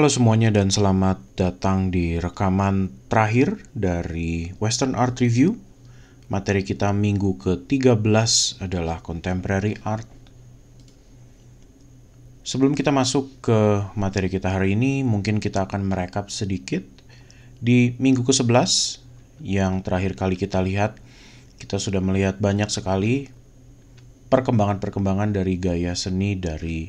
Halo semuanya dan selamat datang di rekaman terakhir dari Western Art Review. Materi kita minggu ke-13 adalah Contemporary Art. Sebelum kita masuk ke materi kita hari ini, mungkin kita akan merekap sedikit. Di minggu ke-11 yang terakhir kali kita lihat, kita sudah melihat banyak sekali perkembangan-perkembangan dari gaya seni dari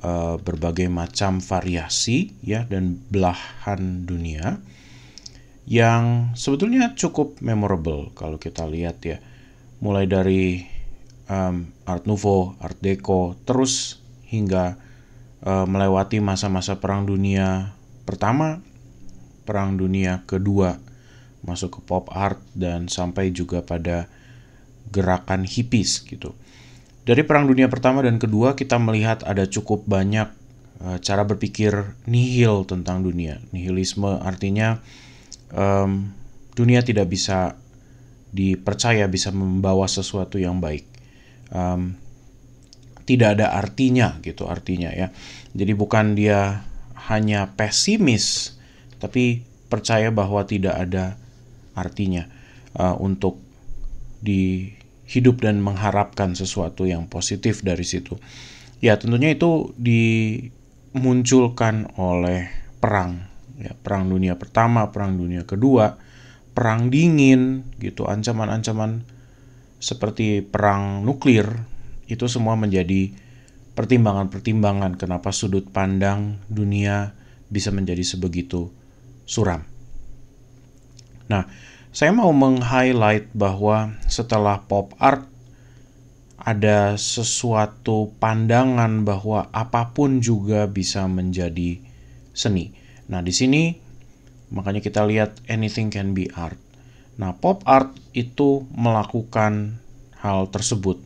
Eh, berbagai macam variasi ya dan belahan dunia yang sebetulnya cukup memorable kalau kita lihat ya mulai dari um, Art Nouveau, Art Deco terus hingga uh, melewati masa-masa perang dunia pertama, perang dunia kedua masuk ke pop art dan sampai juga pada gerakan hippies gitu. Dari Perang Dunia Pertama dan Kedua kita melihat ada cukup banyak eh, cara berpikir nihil tentang dunia. Nihilisme artinya um, dunia tidak bisa dipercaya bisa membawa sesuatu yang baik. Um, tidak ada artinya gitu artinya ya. Jadi bukan dia hanya pesimis tapi percaya bahwa tidak ada artinya uh, untuk di hidup dan mengharapkan sesuatu yang positif dari situ. Ya, tentunya itu dimunculkan oleh perang, ya, perang dunia pertama, perang dunia kedua, perang dingin, gitu, ancaman-ancaman seperti perang nuklir itu semua menjadi pertimbangan-pertimbangan kenapa sudut pandang dunia bisa menjadi sebegitu suram. Nah, saya mau meng-highlight bahwa setelah pop art ada sesuatu pandangan bahwa apapun juga bisa menjadi seni. Nah, di sini makanya kita lihat anything can be art. Nah, pop art itu melakukan hal tersebut.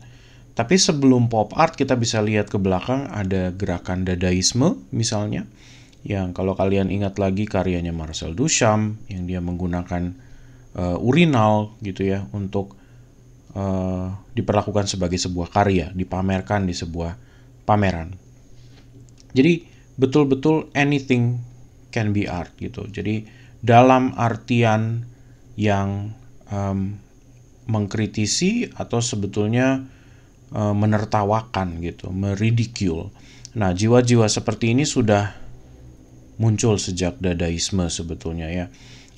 Tapi sebelum pop art kita bisa lihat ke belakang ada gerakan dadaisme misalnya yang kalau kalian ingat lagi karyanya Marcel Duchamp yang dia menggunakan uh, urinal gitu ya untuk uh, diperlakukan sebagai sebuah karya, dipamerkan di sebuah pameran. Jadi betul-betul anything can be art gitu. Jadi dalam artian yang um, mengkritisi atau sebetulnya uh, menertawakan gitu, meridikul. Nah, jiwa-jiwa seperti ini sudah muncul sejak dadaisme sebetulnya ya.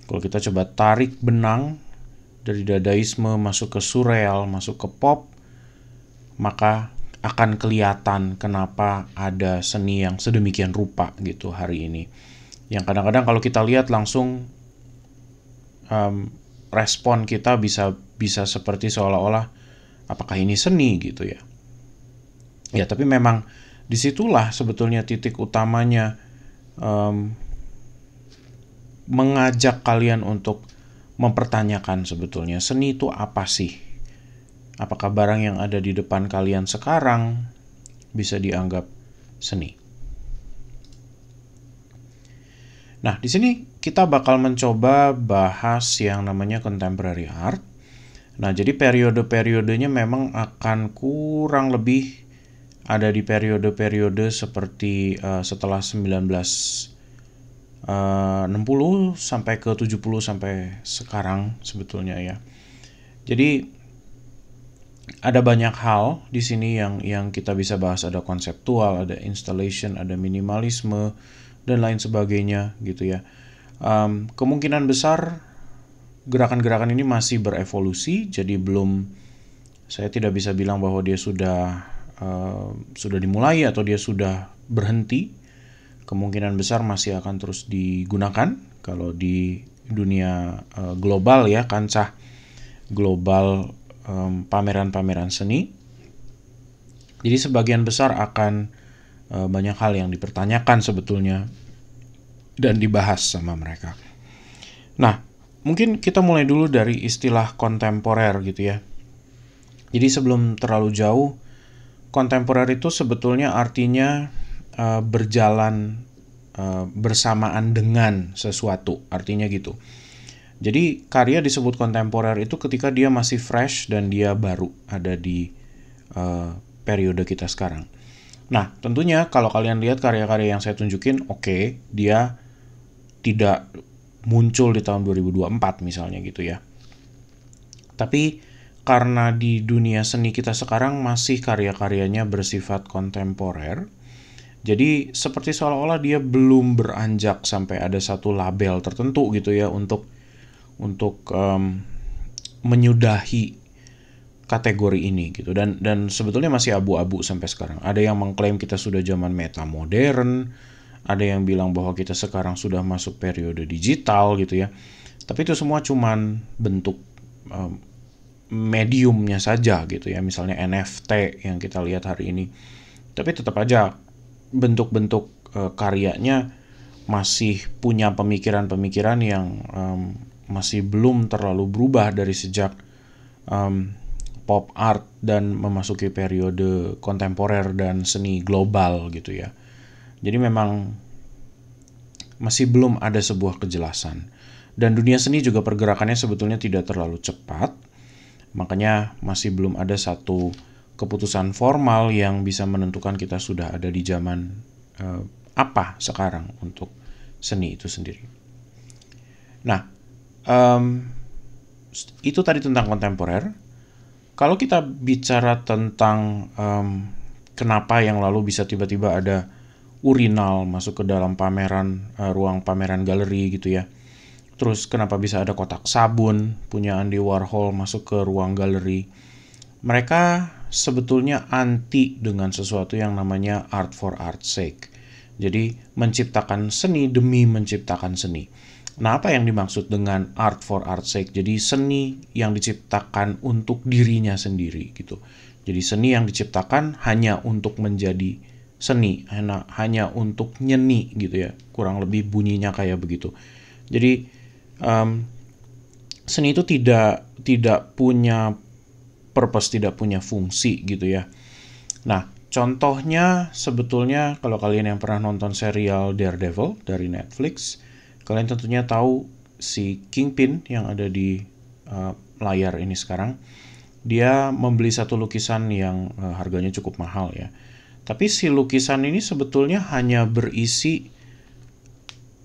Kalau kita coba tarik benang dari dadaisme masuk ke surreal, masuk ke pop, maka akan kelihatan kenapa ada seni yang sedemikian rupa gitu hari ini. Yang kadang-kadang kalau kita lihat langsung um, respon kita bisa bisa seperti seolah-olah apakah ini seni gitu ya. Ya tapi memang disitulah sebetulnya titik utamanya um, mengajak kalian untuk mempertanyakan sebetulnya seni itu apa sih? Apakah barang yang ada di depan kalian sekarang bisa dianggap seni? Nah, di sini kita bakal mencoba bahas yang namanya contemporary art. Nah, jadi periode-periodenya memang akan kurang lebih ada di periode-periode seperti uh, setelah 19 60 eh, sampai ke 70 sampai sekarang sebetulnya ya. Jadi ada banyak hal di sini yang yang kita bisa bahas ada konseptual, ada installation, ada minimalisme dan lain sebagainya gitu ya. Um, kemungkinan besar gerakan-gerakan ini masih berevolusi, jadi belum saya tidak bisa bilang bahwa dia sudah uh, sudah dimulai atau dia sudah berhenti kemungkinan besar masih akan terus digunakan kalau di dunia uh, global ya kancah global pameran pameran-pameran seni. Jadi sebagian besar akan uh, banyak hal yang dipertanyakan sebetulnya dan dibahas sama mereka. Nah, mungkin kita mulai dulu dari istilah kontemporer gitu ya. Jadi sebelum terlalu jauh, kontemporer itu sebetulnya artinya Eh, berjalan uh, bersamaan dengan sesuatu, artinya gitu. Jadi karya disebut kontemporer itu ketika dia masih fresh dan dia baru ada di uh, periode kita sekarang. Nah, tentunya kalau kalian lihat karya-karya yang saya tunjukin, oke, okay, dia tidak muncul di tahun 2024 misalnya gitu ya. Tapi karena di dunia seni kita sekarang masih karya-karyanya bersifat kontemporer, jadi seperti seolah-olah dia belum beranjak sampai ada satu label tertentu gitu ya untuk untuk um, menyudahi kategori ini gitu dan dan sebetulnya masih abu-abu sampai sekarang. Ada yang mengklaim kita sudah zaman meta modern, ada yang bilang bahwa kita sekarang sudah masuk periode digital gitu ya. Tapi itu semua cuman bentuk um, mediumnya saja gitu ya. Misalnya NFT yang kita lihat hari ini. Tapi tetap aja bentuk-bentuk uh, karyanya masih punya pemikiran-pemikiran yang um, masih belum terlalu berubah dari sejak um, pop art dan memasuki periode kontemporer dan seni global gitu ya. Jadi memang masih belum ada sebuah kejelasan. Dan dunia seni juga pergerakannya sebetulnya tidak terlalu cepat. Makanya masih belum ada satu keputusan formal yang bisa menentukan kita sudah ada di zaman uh, apa sekarang untuk seni itu sendiri. Nah, um, itu tadi tentang kontemporer. Kalau kita bicara tentang um, kenapa yang lalu bisa tiba-tiba ada urinal masuk ke dalam pameran uh, ruang pameran galeri gitu ya. Terus kenapa bisa ada kotak sabun punya Andy Warhol masuk ke ruang galeri? Mereka sebetulnya anti dengan sesuatu yang namanya art for art's sake. Jadi menciptakan seni demi menciptakan seni. Nah, apa yang dimaksud dengan art for art's sake? Jadi seni yang diciptakan untuk dirinya sendiri gitu. Jadi seni yang diciptakan hanya untuk menjadi seni, hanya untuk nyeni gitu ya. Kurang lebih bunyinya kayak begitu. Jadi um, seni itu tidak tidak punya purpose, tidak punya fungsi gitu ya. Nah, contohnya sebetulnya kalau kalian yang pernah nonton serial Daredevil dari Netflix, kalian tentunya tahu si Kingpin yang ada di uh, layar ini sekarang. Dia membeli satu lukisan yang uh, harganya cukup mahal ya. Tapi si lukisan ini sebetulnya hanya berisi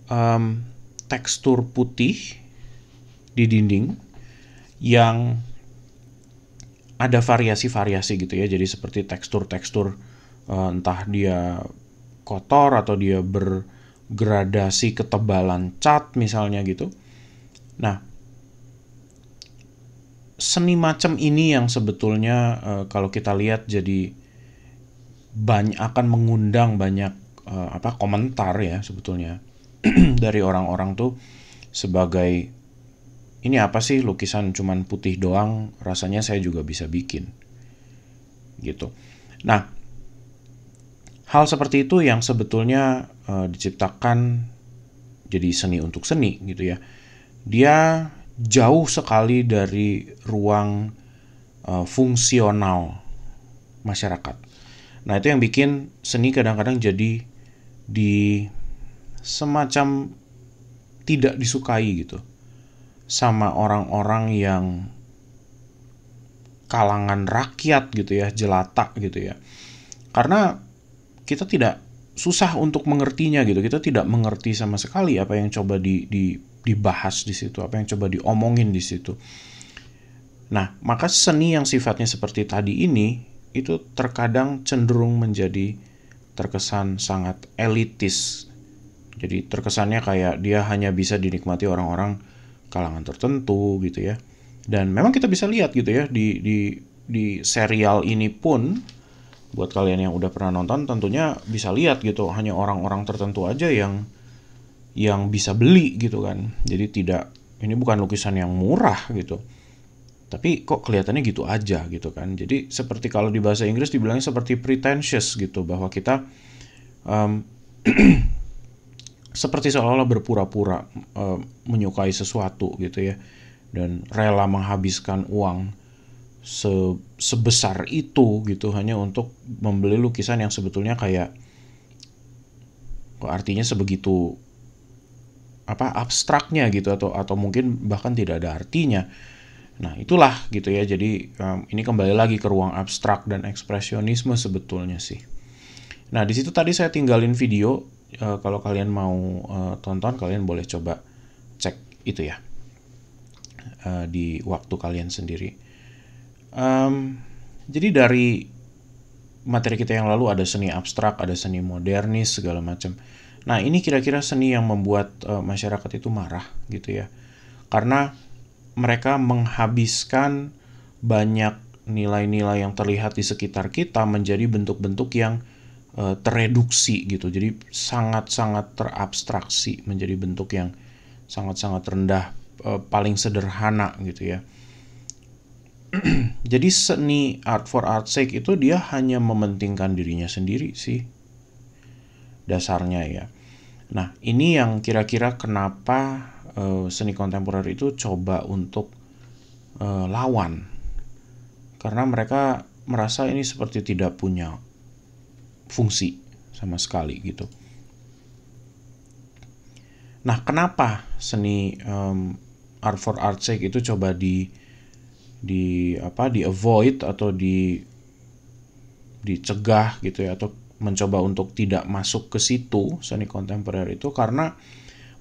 um, tekstur putih di dinding yang ada variasi-variasi gitu ya. Jadi seperti tekstur-tekstur uh, entah dia kotor atau dia bergradasi ketebalan cat misalnya gitu. Nah, seni macam ini yang sebetulnya uh, kalau kita lihat jadi banyak akan mengundang banyak uh, apa komentar ya sebetulnya dari orang-orang tuh sebagai ini apa sih lukisan cuman putih doang rasanya saya juga bisa bikin gitu nah hal seperti itu yang sebetulnya e, diciptakan jadi seni untuk seni gitu ya dia jauh sekali dari ruang e, fungsional masyarakat nah itu yang bikin seni kadang-kadang jadi di semacam tidak disukai gitu sama orang-orang yang kalangan rakyat gitu ya, jelata gitu ya. Karena kita tidak susah untuk mengertinya gitu. Kita tidak mengerti sama sekali apa yang coba di, di dibahas di situ, apa yang coba diomongin di situ. Nah, maka seni yang sifatnya seperti tadi ini itu terkadang cenderung menjadi terkesan sangat elitis. Jadi terkesannya kayak dia hanya bisa dinikmati orang-orang kalangan tertentu gitu ya. Dan memang kita bisa lihat gitu ya di di di serial ini pun buat kalian yang udah pernah nonton tentunya bisa lihat gitu hanya orang-orang tertentu aja yang yang bisa beli gitu kan. Jadi tidak ini bukan lukisan yang murah gitu. Tapi kok kelihatannya gitu aja gitu kan. Jadi seperti kalau di bahasa Inggris dibilangnya seperti pretentious gitu bahwa kita um, seperti seolah-olah berpura-pura uh, menyukai sesuatu gitu ya dan rela menghabiskan uang se sebesar itu gitu hanya untuk membeli lukisan yang sebetulnya kayak artinya sebegitu apa abstraknya gitu atau atau mungkin bahkan tidak ada artinya nah itulah gitu ya jadi um, ini kembali lagi ke ruang abstrak dan ekspresionisme sebetulnya sih nah di situ tadi saya tinggalin video Eh, kalau kalian mau uh, tonton kalian boleh coba cek itu ya uh, di waktu kalian sendiri. Um, jadi dari materi kita yang lalu ada seni abstrak, ada seni modernis segala macam. Nah ini kira-kira seni yang membuat uh, masyarakat itu marah gitu ya, karena mereka menghabiskan banyak nilai-nilai yang terlihat di sekitar kita menjadi bentuk-bentuk yang Eh, tereduksi gitu. Jadi sangat-sangat terabstraksi menjadi bentuk yang sangat-sangat rendah, eh, paling sederhana gitu ya. Jadi seni art for art sake itu dia hanya mementingkan dirinya sendiri sih dasarnya ya. Nah, ini yang kira-kira kenapa uh, seni kontemporer itu coba untuk uh, lawan karena mereka merasa ini seperti tidak punya fungsi sama sekali gitu. Nah, kenapa seni um, art for art sake itu coba di di apa di avoid atau di dicegah gitu ya atau mencoba untuk tidak masuk ke situ seni kontemporer itu karena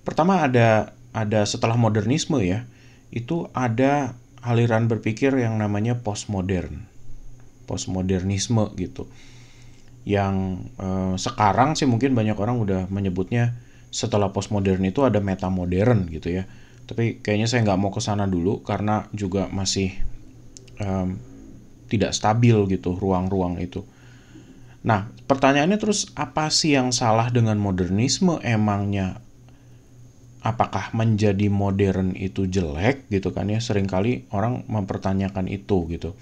pertama ada ada setelah modernisme ya itu ada aliran berpikir yang namanya postmodern postmodernisme gitu yang uh, sekarang sih mungkin banyak orang udah menyebutnya setelah postmodern itu ada metamodern gitu ya. Tapi kayaknya saya nggak mau ke sana dulu karena juga masih um, tidak stabil gitu ruang-ruang itu. Nah, pertanyaannya terus apa sih yang salah dengan modernisme emangnya? Apakah menjadi modern itu jelek gitu kan ya? Seringkali orang mempertanyakan itu gitu.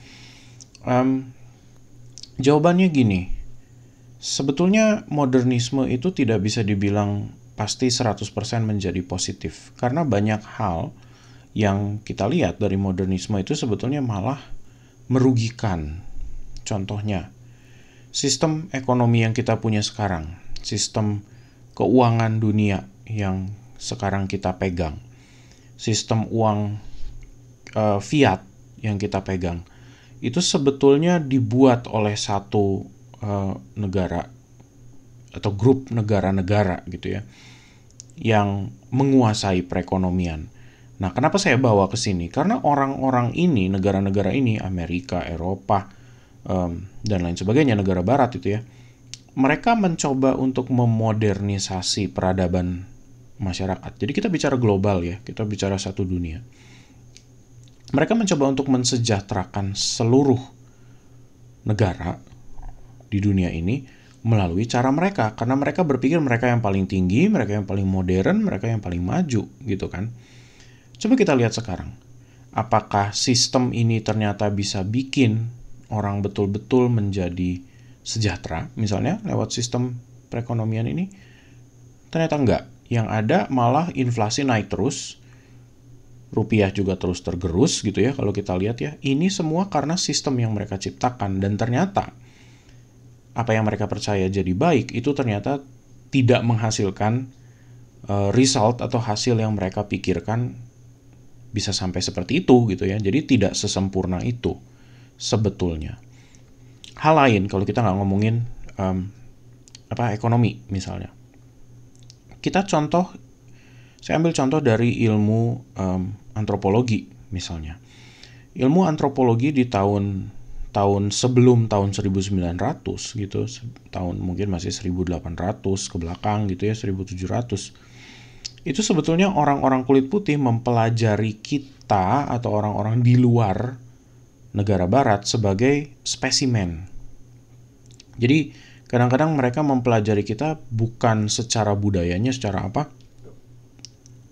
Um, jawabannya gini, Sebetulnya modernisme itu tidak bisa dibilang pasti 100% menjadi positif karena banyak hal yang kita lihat dari modernisme itu sebetulnya malah merugikan. Contohnya, sistem ekonomi yang kita punya sekarang, sistem keuangan dunia yang sekarang kita pegang, sistem uang uh, fiat yang kita pegang, itu sebetulnya dibuat oleh satu Eh, negara atau grup negara-negara gitu ya yang menguasai perekonomian. Nah, kenapa saya bawa ke sini? Karena orang-orang ini, negara-negara ini, Amerika, Eropa, um, dan lain sebagainya, negara Barat itu ya, mereka mencoba untuk memodernisasi peradaban masyarakat. Jadi kita bicara global ya, kita bicara satu dunia. Mereka mencoba untuk mensejahterakan seluruh negara di dunia ini melalui cara mereka karena mereka berpikir mereka yang paling tinggi, mereka yang paling modern, mereka yang paling maju gitu kan. Coba kita lihat sekarang. Apakah sistem ini ternyata bisa bikin orang betul-betul menjadi sejahtera misalnya lewat sistem perekonomian ini? Ternyata enggak. Yang ada malah inflasi naik terus. Rupiah juga terus tergerus gitu ya kalau kita lihat ya. Ini semua karena sistem yang mereka ciptakan dan ternyata apa yang mereka percaya jadi baik itu ternyata tidak menghasilkan uh, result atau hasil yang mereka pikirkan bisa sampai seperti itu gitu ya. Jadi tidak sesempurna itu sebetulnya. Hal lain kalau kita nggak ngomongin um, apa ekonomi misalnya. Kita contoh, saya ambil contoh dari ilmu um, antropologi misalnya. Ilmu antropologi di tahun tahun sebelum tahun 1900 gitu tahun mungkin masih 1800 ke belakang gitu ya 1700 itu sebetulnya orang-orang kulit putih mempelajari kita atau orang-orang di luar negara barat sebagai spesimen jadi kadang-kadang mereka mempelajari kita bukan secara budayanya secara apa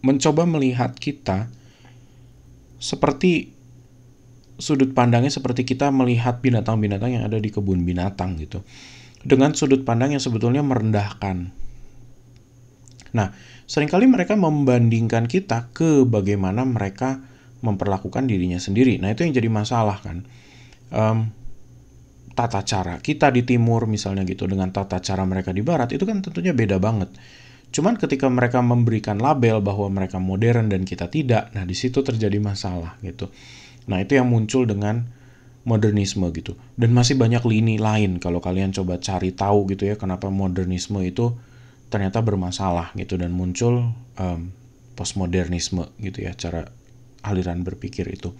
mencoba melihat kita seperti sudut pandangnya seperti kita melihat binatang-binatang yang ada di kebun binatang gitu. Dengan sudut pandang yang sebetulnya merendahkan. Nah, seringkali mereka membandingkan kita ke bagaimana mereka memperlakukan dirinya sendiri. Nah, itu yang jadi masalah kan. Um, tata cara kita di timur misalnya gitu dengan tata cara mereka di barat itu kan tentunya beda banget. Cuman ketika mereka memberikan label bahwa mereka modern dan kita tidak, nah di situ terjadi masalah gitu. Nah, itu yang muncul dengan modernisme gitu. Dan masih banyak lini lain kalau kalian coba cari tahu gitu ya kenapa modernisme itu ternyata bermasalah gitu dan muncul um, postmodernisme gitu ya cara aliran berpikir itu.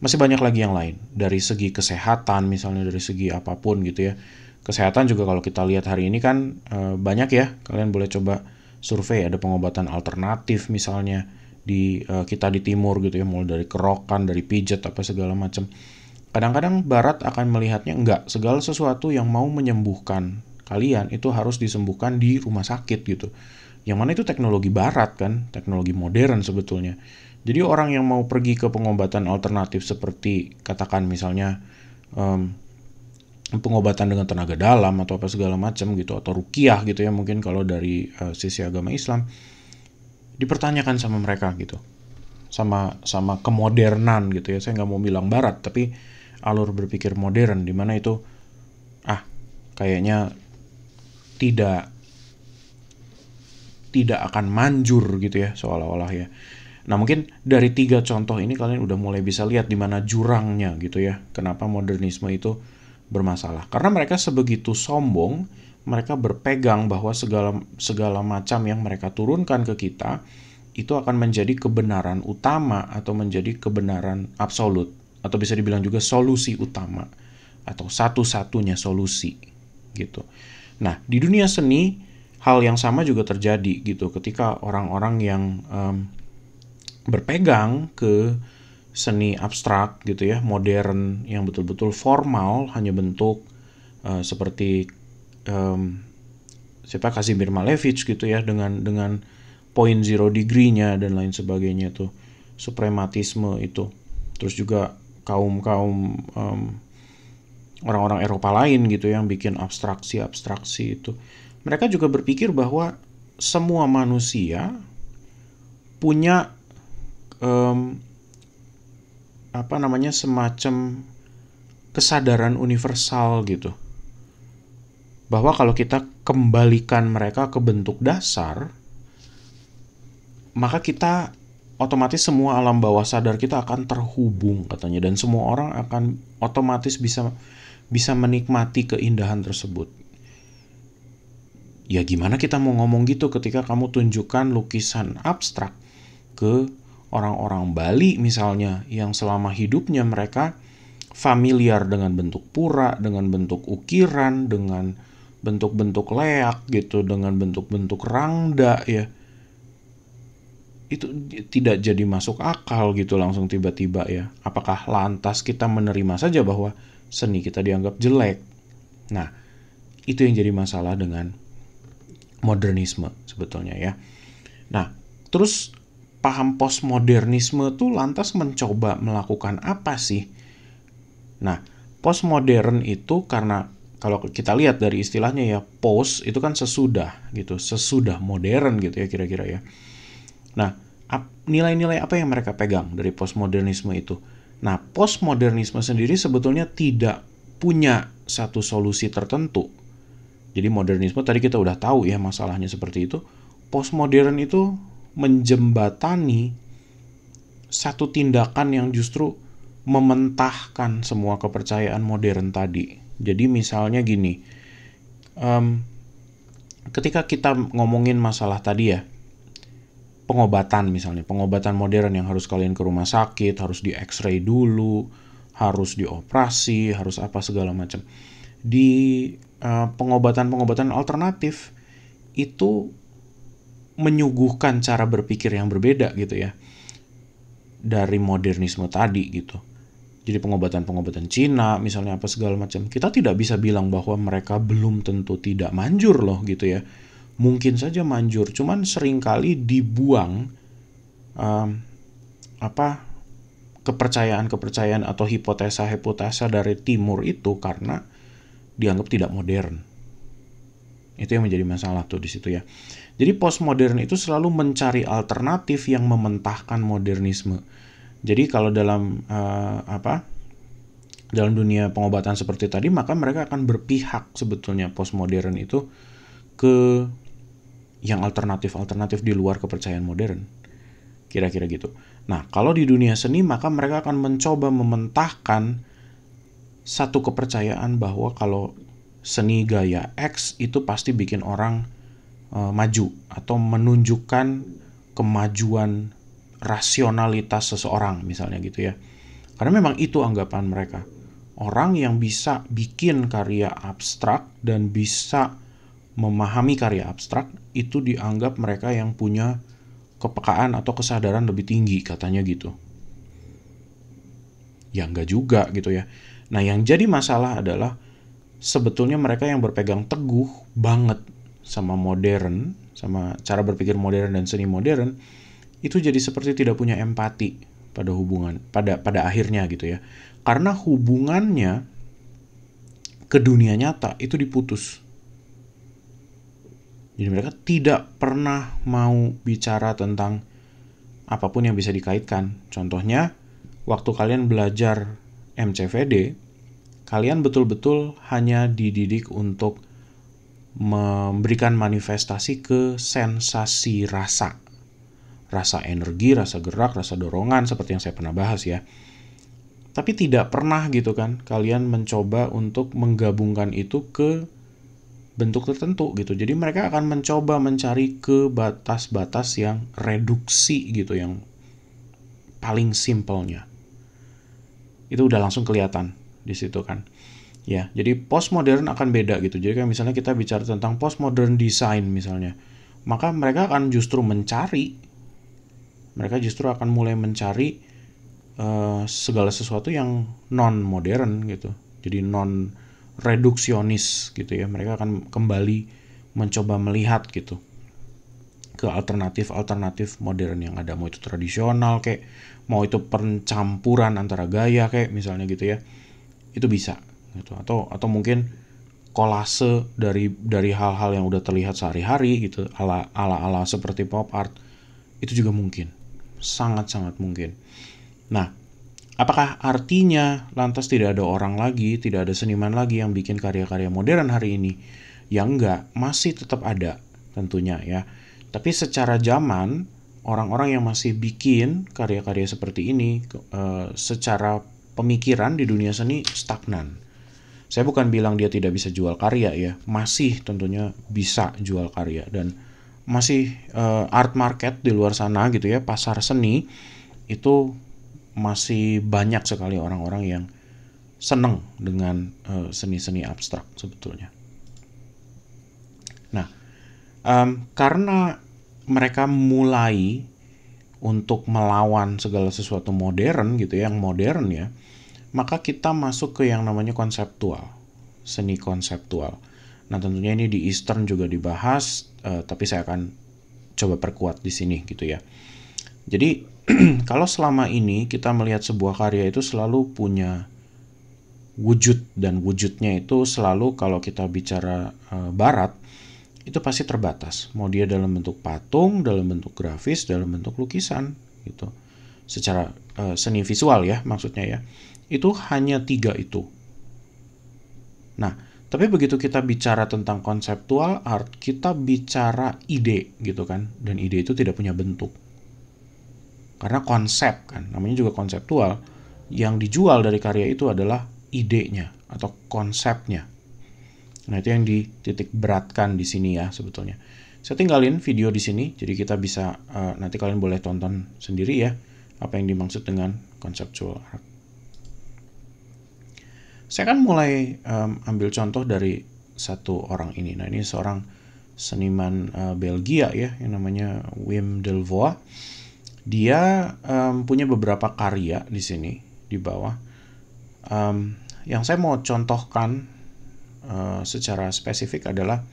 Masih banyak lagi yang lain dari segi kesehatan misalnya dari segi apapun gitu ya. Kesehatan juga kalau kita lihat hari ini kan e, banyak ya. Kalian boleh coba survei ada pengobatan alternatif misalnya di uh, kita di timur gitu ya mulai dari kerokan dari pijat apa segala macam kadang-kadang barat akan melihatnya enggak segala sesuatu yang mau menyembuhkan kalian itu harus disembuhkan di rumah sakit gitu yang mana itu teknologi barat kan teknologi modern sebetulnya jadi orang yang mau pergi ke pengobatan alternatif seperti katakan misalnya um, pengobatan dengan tenaga dalam atau apa segala macam gitu atau rukiah gitu ya mungkin kalau dari uh, sisi agama Islam dipertanyakan sama mereka gitu sama sama kemodernan gitu ya saya nggak mau bilang barat tapi alur berpikir modern di mana itu ah kayaknya tidak tidak akan manjur gitu ya seolah-olah ya nah mungkin dari tiga contoh ini kalian udah mulai bisa lihat di mana jurangnya gitu ya kenapa modernisme itu bermasalah karena mereka sebegitu sombong mereka berpegang bahwa segala segala macam yang mereka turunkan ke kita itu akan menjadi kebenaran utama atau menjadi kebenaran absolut atau bisa dibilang juga solusi utama atau satu-satunya solusi gitu. Nah, di dunia seni hal yang sama juga terjadi gitu ketika orang-orang yang um, berpegang ke seni abstrak gitu ya, modern yang betul-betul formal hanya bentuk uh, seperti um, siapa Kazimir Malevich gitu ya dengan dengan point zero degree-nya dan lain sebagainya tuh suprematisme itu terus juga kaum kaum um, orang-orang Eropa lain gitu yang bikin abstraksi abstraksi itu mereka juga berpikir bahwa semua manusia punya um, apa namanya semacam kesadaran universal gitu bahwa kalau kita kembalikan mereka ke bentuk dasar, maka kita otomatis semua alam bawah sadar kita akan terhubung katanya dan semua orang akan otomatis bisa bisa menikmati keindahan tersebut. Ya gimana kita mau ngomong gitu ketika kamu tunjukkan lukisan abstrak ke orang-orang Bali misalnya yang selama hidupnya mereka familiar dengan bentuk pura, dengan bentuk ukiran, dengan bentuk-bentuk leak gitu dengan bentuk-bentuk rangda ya itu tidak jadi masuk akal gitu langsung tiba-tiba ya apakah lantas kita menerima saja bahwa seni kita dianggap jelek nah itu yang jadi masalah dengan modernisme sebetulnya ya nah terus paham postmodernisme tuh lantas mencoba melakukan apa sih nah postmodern itu karena kalau kita lihat dari istilahnya ya post itu kan sesudah gitu sesudah modern gitu ya kira-kira ya nah nilai-nilai apa yang mereka pegang dari postmodernisme itu nah postmodernisme sendiri sebetulnya tidak punya satu solusi tertentu jadi modernisme tadi kita udah tahu ya masalahnya seperti itu postmodern itu menjembatani satu tindakan yang justru mementahkan semua kepercayaan modern tadi jadi misalnya gini, um, ketika kita ngomongin masalah tadi ya, pengobatan misalnya, pengobatan modern yang harus kalian ke rumah sakit, harus di X-ray dulu, harus dioperasi, harus apa segala macam. Di pengobatan eh, pengobatan-pengobatan alternatif itu menyuguhkan cara berpikir yang berbeda gitu ya dari modernisme tadi gitu jadi pengobatan-pengobatan Cina, misalnya apa segala macam. Kita tidak bisa bilang bahwa mereka belum tentu tidak manjur loh gitu ya. Mungkin saja manjur, cuman seringkali dibuang um, apa kepercayaan-kepercayaan atau hipotesa-hipotesa dari timur itu karena dianggap tidak modern. Itu yang menjadi masalah tuh di situ ya. Jadi postmodern itu selalu mencari alternatif yang mementahkan modernisme jadi kalau dalam uh, apa dalam dunia pengobatan seperti tadi maka mereka akan berpihak sebetulnya postmodern itu ke yang alternatif-alternatif di luar kepercayaan modern. Kira-kira gitu. Nah, kalau di dunia seni maka mereka akan mencoba mementahkan satu kepercayaan bahwa kalau seni gaya X itu pasti bikin orang uh, maju atau menunjukkan kemajuan rasionalitas seseorang misalnya gitu ya. Karena memang itu anggapan mereka. Orang yang bisa bikin karya abstrak dan bisa memahami karya abstrak itu dianggap mereka yang punya kepekaan atau kesadaran lebih tinggi katanya gitu. Ya enggak juga gitu ya. Nah, yang jadi masalah adalah sebetulnya mereka yang berpegang teguh banget sama modern, sama cara berpikir modern dan seni modern itu jadi seperti tidak punya empati pada hubungan pada pada akhirnya gitu ya karena hubungannya ke dunia nyata itu diputus jadi mereka tidak pernah mau bicara tentang apapun yang bisa dikaitkan contohnya waktu kalian belajar MCVD kalian betul-betul hanya dididik untuk memberikan manifestasi ke sensasi rasa rasa energi, rasa gerak, rasa dorongan seperti yang saya pernah bahas ya. Tapi tidak pernah gitu kan kalian mencoba untuk menggabungkan itu ke bentuk tertentu gitu. Jadi mereka akan mencoba mencari ke batas-batas yang reduksi gitu yang paling simpelnya. Itu udah langsung kelihatan di situ kan. Ya, jadi postmodern akan beda gitu. Jadi kan misalnya kita bicara tentang postmodern design misalnya, maka mereka akan justru mencari mereka justru akan mulai mencari uh, segala sesuatu yang non modern gitu jadi non reduksionis gitu ya mereka akan kembali mencoba melihat gitu ke alternatif alternatif modern yang ada mau itu tradisional kayak mau itu pencampuran antara gaya kayak misalnya gitu ya itu bisa gitu atau atau mungkin kolase dari dari hal-hal yang udah terlihat sehari-hari gitu ala ala ala seperti pop art itu juga mungkin sangat-sangat mungkin. Nah, apakah artinya lantas tidak ada orang lagi, tidak ada seniman lagi yang bikin karya-karya modern hari ini? Ya enggak, masih tetap ada tentunya ya. Tapi secara zaman, orang-orang yang masih bikin karya-karya seperti ini uh, secara pemikiran di dunia seni stagnan. Saya bukan bilang dia tidak bisa jual karya ya, masih tentunya bisa jual karya dan masih uh, art market di luar sana gitu ya pasar seni itu masih banyak sekali orang-orang yang seneng dengan eh, seni-seni uh, abstrak sebetulnya. Nah, um, karena mereka mulai untuk melawan segala sesuatu modern gitu ya, yang modern ya, maka kita masuk ke yang namanya konseptual, seni konseptual. Nah tentunya ini di Eastern juga dibahas, uh, tapi saya akan coba perkuat di sini gitu ya. Jadi kalau selama ini kita melihat sebuah karya itu selalu punya wujud dan wujudnya itu selalu kalau kita bicara uh, Barat itu pasti terbatas. Mau dia dalam bentuk patung, dalam bentuk grafis, dalam bentuk lukisan gitu. Secara uh, seni visual ya maksudnya ya. Itu hanya tiga itu. Nah, tapi begitu kita bicara tentang konseptual art, kita bicara ide gitu kan. Dan ide itu tidak punya bentuk. Karena konsep kan, namanya juga konseptual. Yang dijual dari karya itu adalah idenya atau konsepnya. Nah, itu yang dititik beratkan di sini ya sebetulnya. Saya tinggalin video di sini, jadi kita bisa uh, nanti kalian boleh tonton sendiri ya apa yang dimaksud dengan konseptual art saya kan mulai um, ambil contoh dari satu orang ini. Nah, ini seorang seniman uh, Belgia ya yang namanya Wim Delvoye. Dia um, punya beberapa karya di sini di bawah. Um, yang saya mau contohkan uh, secara spesifik adalah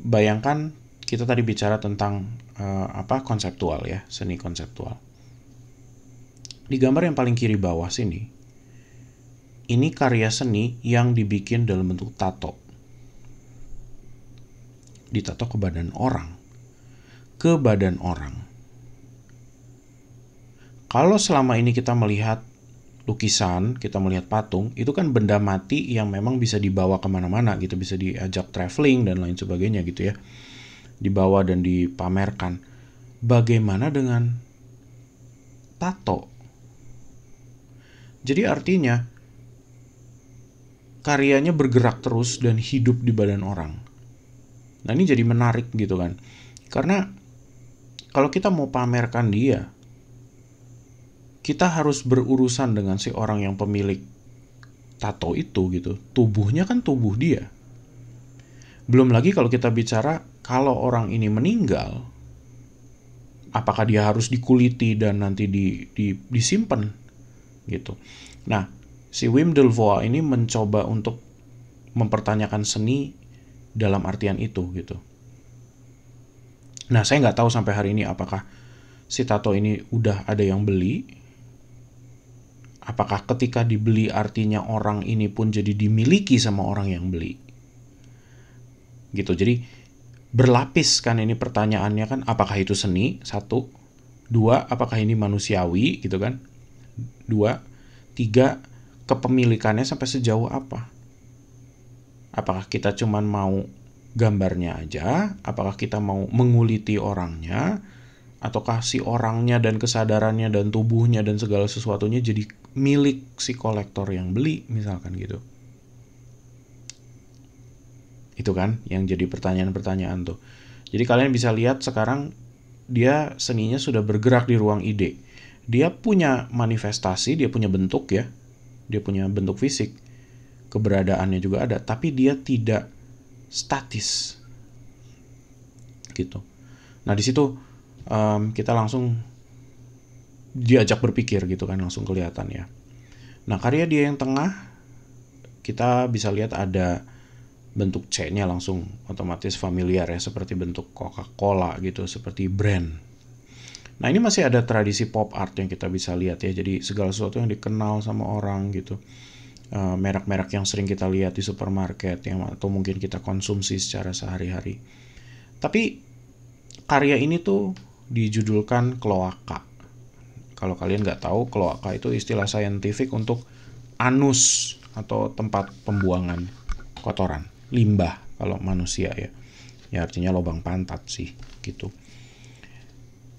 bayangkan kita tadi bicara tentang uh, apa konseptual ya, seni konseptual. Di gambar yang paling kiri bawah sini ini karya seni yang dibikin dalam bentuk tato. Ditato ke badan orang. Ke badan orang. Kalau selama ini kita melihat lukisan, kita melihat patung, itu kan benda mati yang memang bisa dibawa kemana-mana gitu, bisa diajak traveling dan lain sebagainya gitu ya. Dibawa dan dipamerkan. Bagaimana dengan tato? Jadi artinya karyanya bergerak terus dan hidup di badan orang. Nah ini jadi menarik gitu kan. Karena kalau kita mau pamerkan dia, kita harus berurusan dengan si orang yang pemilik tato itu gitu. Tubuhnya kan tubuh dia. Belum lagi kalau kita bicara kalau orang ini meninggal, apakah dia harus dikuliti dan nanti di, di, disimpan gitu. Nah, si Wim Delvoye ini mencoba untuk mempertanyakan seni dalam artian itu gitu. Nah, saya nggak tahu sampai hari ini apakah si tato ini udah ada yang beli. Apakah ketika dibeli artinya orang ini pun jadi dimiliki sama orang yang beli? Gitu. Jadi berlapis kan ini pertanyaannya kan apakah itu seni? Satu. Dua, apakah ini manusiawi gitu kan? Dua. Tiga, kepemilikannya sampai sejauh apa. Apakah kita cuma mau gambarnya aja, apakah kita mau menguliti orangnya, Atau kasih orangnya dan kesadarannya dan tubuhnya dan segala sesuatunya jadi milik si kolektor yang beli, misalkan gitu. Itu kan yang jadi pertanyaan-pertanyaan tuh. Jadi kalian bisa lihat sekarang dia seninya sudah bergerak di ruang ide. Dia punya manifestasi, dia punya bentuk ya, dia punya bentuk fisik, keberadaannya juga ada, tapi dia tidak statis. Gitu. Nah, di situ um, kita langsung diajak berpikir gitu kan, langsung kelihatan ya. Nah, karya dia yang tengah kita bisa lihat ada bentuk C-nya langsung otomatis familiar ya seperti bentuk Coca-Cola gitu, seperti brand Nah ini masih ada tradisi pop art yang kita bisa lihat ya. Jadi segala sesuatu yang dikenal sama orang gitu. Eh, merek-merek yang sering kita lihat di supermarket ya atau mungkin kita konsumsi secara sehari-hari. Tapi karya ini tuh dijudulkan kloaka. Kalau kalian nggak tahu, kloaka itu istilah saintifik untuk anus atau tempat pembuangan kotoran, limbah kalau manusia ya. Ya artinya lubang pantat sih gitu.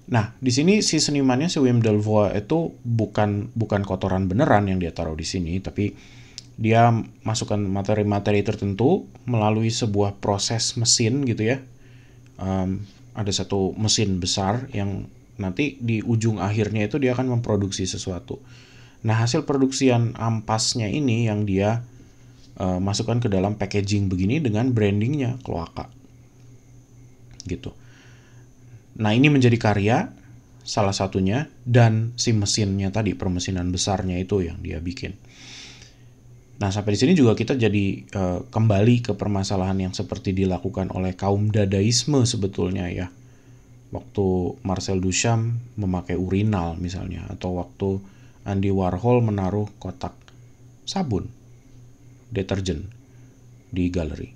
Nah, di sini si senimannya si Wim Delvoye itu bukan bukan kotoran beneran yang dia taruh di sini, tapi dia masukkan materi-materi tertentu melalui sebuah proses mesin gitu ya. Um, ada satu mesin besar yang nanti di ujung akhirnya itu dia akan memproduksi sesuatu. Nah, hasil produksian ampasnya ini yang dia uh, masukkan ke dalam packaging begini dengan brandingnya Kloaka. Gitu. Nah ini menjadi karya salah satunya dan si mesinnya tadi permesinan besarnya itu yang dia bikin. Nah sampai di sini juga kita jadi uh, kembali ke permasalahan yang seperti dilakukan oleh kaum dadaisme sebetulnya ya. Waktu Marcel Duchamp memakai urinal misalnya atau waktu Andy Warhol menaruh kotak sabun deterjen di galeri.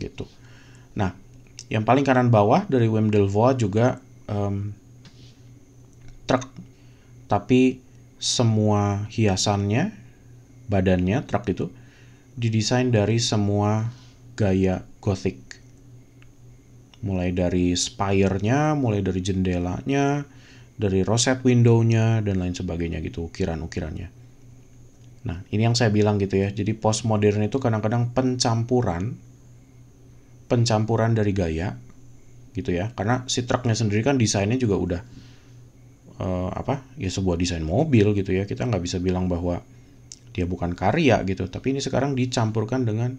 Gitu. Nah, yang paling kanan bawah dari Wimdelvoa juga um, truk. Tapi semua hiasannya, badannya truk itu didesain dari semua gaya gothic. Mulai dari spire-nya, mulai dari jendelanya, dari roset window-nya dan lain sebagainya gitu ukiran-ukirannya. Nah, ini yang saya bilang gitu ya. Jadi postmodern itu kadang-kadang pencampuran pencampuran dari gaya gitu ya karena si truknya sendiri kan desainnya juga udah uh, apa ya sebuah desain mobil gitu ya kita nggak bisa bilang bahwa dia bukan karya gitu tapi ini sekarang dicampurkan dengan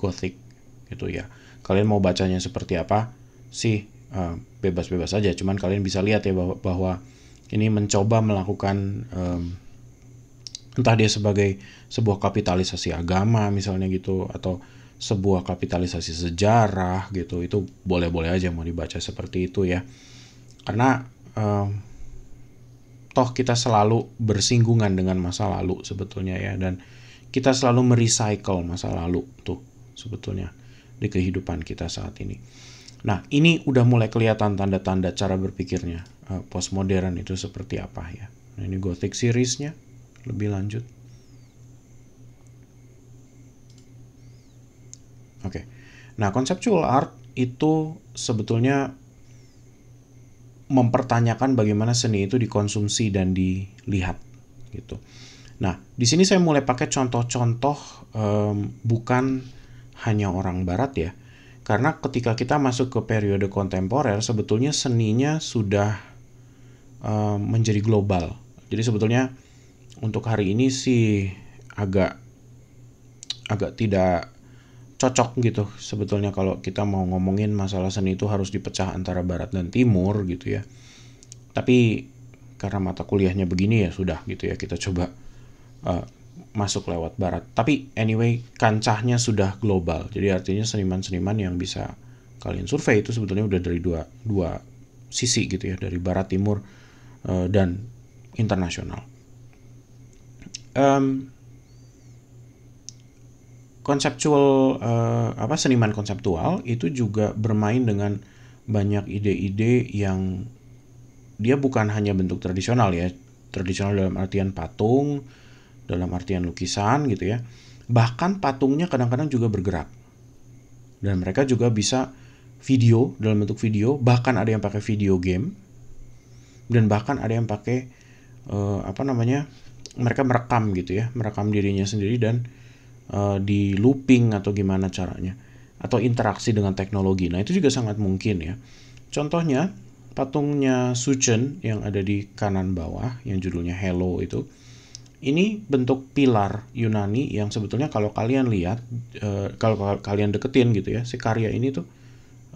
gothic gitu ya kalian mau bacanya seperti apa sih uh, bebas-bebas uh, aja cuman kalian bisa lihat ya bahwa, bahwa ini mencoba melakukan um, entah dia sebagai sebuah kapitalisasi agama misalnya gitu atau sebuah kapitalisasi sejarah gitu itu boleh-boleh aja mau dibaca seperti itu ya karena um, toh kita selalu bersinggungan dengan masa lalu sebetulnya ya dan kita selalu merecycle masa lalu tuh sebetulnya di kehidupan kita saat ini. Nah, ini udah mulai kelihatan tanda-tanda cara berpikirnya. Eh, postmodern itu seperti apa ya. Nah, ini Gothic seriesnya lebih lanjut. Oke. Okay. Nah, conceptual art itu sebetulnya mempertanyakan bagaimana seni itu dikonsumsi dan dilihat gitu. Nah, di sini saya mulai pakai contoh-contoh um, bukan hanya orang barat ya. Karena ketika kita masuk ke periode kontemporer sebetulnya seninya sudah um, menjadi global. Jadi sebetulnya untuk hari ini sih agak agak tidak cocok gitu sebetulnya kalau kita mau ngomongin masalah seni itu harus dipecah antara barat dan timur gitu ya tapi karena mata kuliahnya begini ya sudah gitu ya kita coba uh, masuk lewat barat tapi anyway kancahnya sudah global jadi artinya seniman-seniman yang bisa kalian survei itu sebetulnya udah dari dua dua sisi gitu ya dari barat timur uh, dan internasional um, konseptual uh, apa seniman konseptual itu juga bermain dengan banyak ide-ide yang dia bukan hanya bentuk tradisional ya tradisional dalam artian patung dalam artian lukisan gitu ya bahkan patungnya kadang-kadang juga bergerak dan mereka juga bisa video dalam bentuk video bahkan ada yang pakai video game dan bahkan ada yang pakai uh, apa namanya mereka merekam gitu ya merekam dirinya sendiri dan uh, di looping atau gimana caranya atau interaksi dengan teknologi. Nah, itu juga sangat mungkin ya. Contohnya patungnya Suchen yang ada di kanan bawah yang judulnya Hello itu. Ini bentuk pilar Yunani yang sebetulnya kalau kalian lihat uh, kalau kalian deketin gitu ya, si karya ini tuh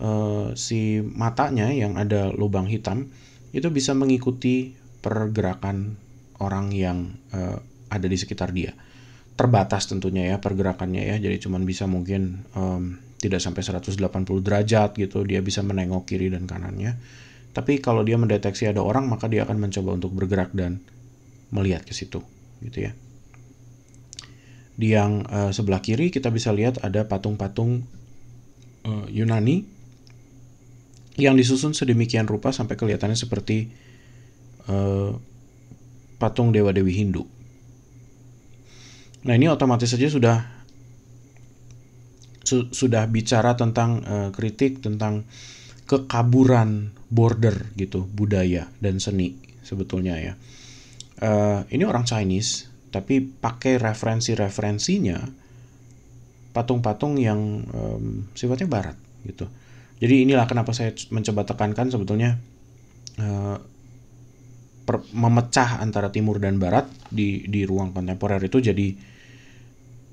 uh, si matanya yang ada lubang hitam itu bisa mengikuti pergerakan orang yang uh, ada di sekitar dia terbatas tentunya ya pergerakannya ya jadi cuman bisa mungkin um, tidak sampai 180 derajat gitu dia bisa menengok kiri dan kanannya tapi kalau dia mendeteksi ada orang maka dia akan mencoba untuk bergerak dan melihat ke situ gitu ya di yang uh, sebelah kiri kita bisa lihat ada patung-patung uh, Yunani yang disusun sedemikian rupa sampai kelihatannya seperti uh, patung dewa-dewi Hindu Nah ini otomatis saja sudah su sudah bicara tentang uh, kritik tentang kekaburan border gitu budaya dan seni sebetulnya ya. Uh, ini orang Chinese tapi pakai referensi-referensinya patung-patung yang um, sifatnya barat gitu. Jadi inilah kenapa saya mencoba tekankan sebetulnya eh, per, memecah antara timur dan barat di di ruang kontemporer itu jadi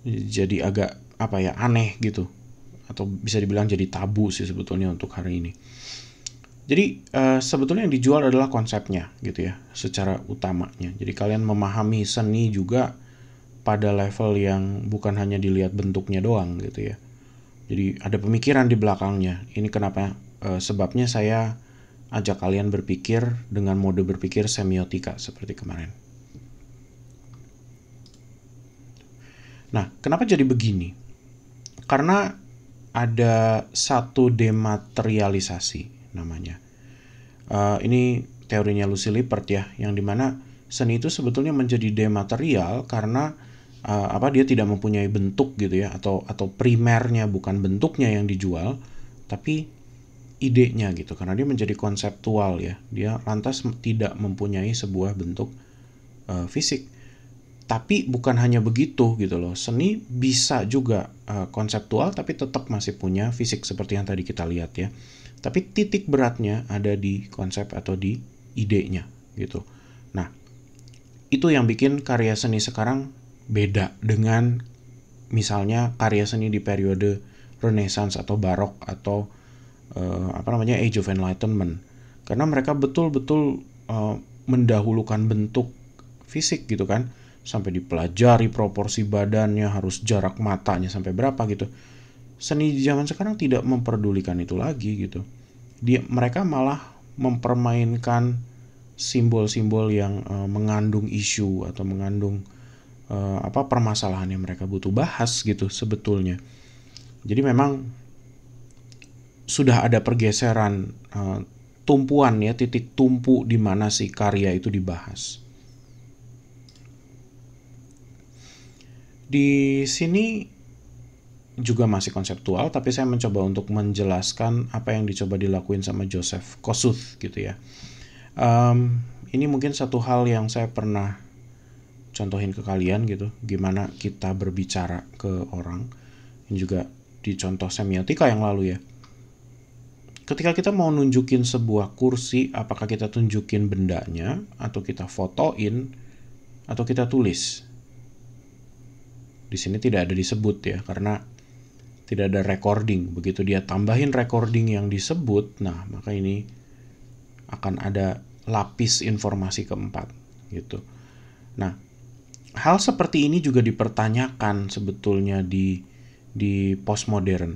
jadi agak apa ya aneh gitu atau bisa dibilang jadi tabu sih sebetulnya untuk hari ini. Jadi uh, sebetulnya yang dijual adalah konsepnya gitu ya, secara utamanya. Jadi kalian memahami seni juga pada level yang bukan hanya dilihat bentuknya doang gitu ya. Jadi ada pemikiran di belakangnya. Ini kenapa uh, sebabnya saya ajak kalian berpikir dengan mode berpikir semiotika seperti kemarin. Nah, kenapa jadi begini? Karena ada satu dematerialisasi namanya. Uh, ini teorinya Lucy Lippert ya, yang dimana seni itu sebetulnya menjadi dematerial karena uh, apa dia tidak mempunyai bentuk gitu ya atau atau primernya bukan bentuknya yang dijual, tapi idenya gitu karena dia menjadi konseptual ya dia lantas tidak mempunyai sebuah bentuk uh, fisik tapi bukan hanya begitu gitu loh seni bisa juga uh, konseptual tapi tetap masih punya fisik seperti yang tadi kita lihat ya tapi titik beratnya ada di konsep atau di idenya gitu nah itu yang bikin karya seni sekarang beda dengan misalnya karya seni di periode Renaissance atau Barok atau uh, apa namanya Age of Enlightenment karena mereka betul-betul uh, mendahulukan bentuk fisik gitu kan sampai dipelajari proporsi badannya harus jarak matanya sampai berapa gitu seni zaman sekarang tidak memperdulikan itu lagi gitu dia mereka malah mempermainkan simbol-simbol yang uh, mengandung isu atau mengandung uh, apa permasalahan yang mereka butuh bahas gitu sebetulnya jadi memang sudah ada pergeseran uh, tumpuan ya titik tumpu di mana si karya itu dibahas. Di sini juga masih konseptual tapi saya mencoba untuk menjelaskan apa yang dicoba dilakuin sama Joseph Kosuth gitu ya um, ini mungkin satu hal yang saya pernah contohin ke kalian gitu gimana kita berbicara ke orang ini juga dicontoh semiotika yang lalu ya ketika kita mau nunjukin sebuah kursi, apakah kita tunjukin bendanya, atau kita fotoin, atau kita tulis. Di sini tidak ada disebut ya, karena tidak ada recording. Begitu dia tambahin recording yang disebut, nah maka ini akan ada lapis informasi keempat gitu. Nah, hal seperti ini juga dipertanyakan sebetulnya di di postmodern.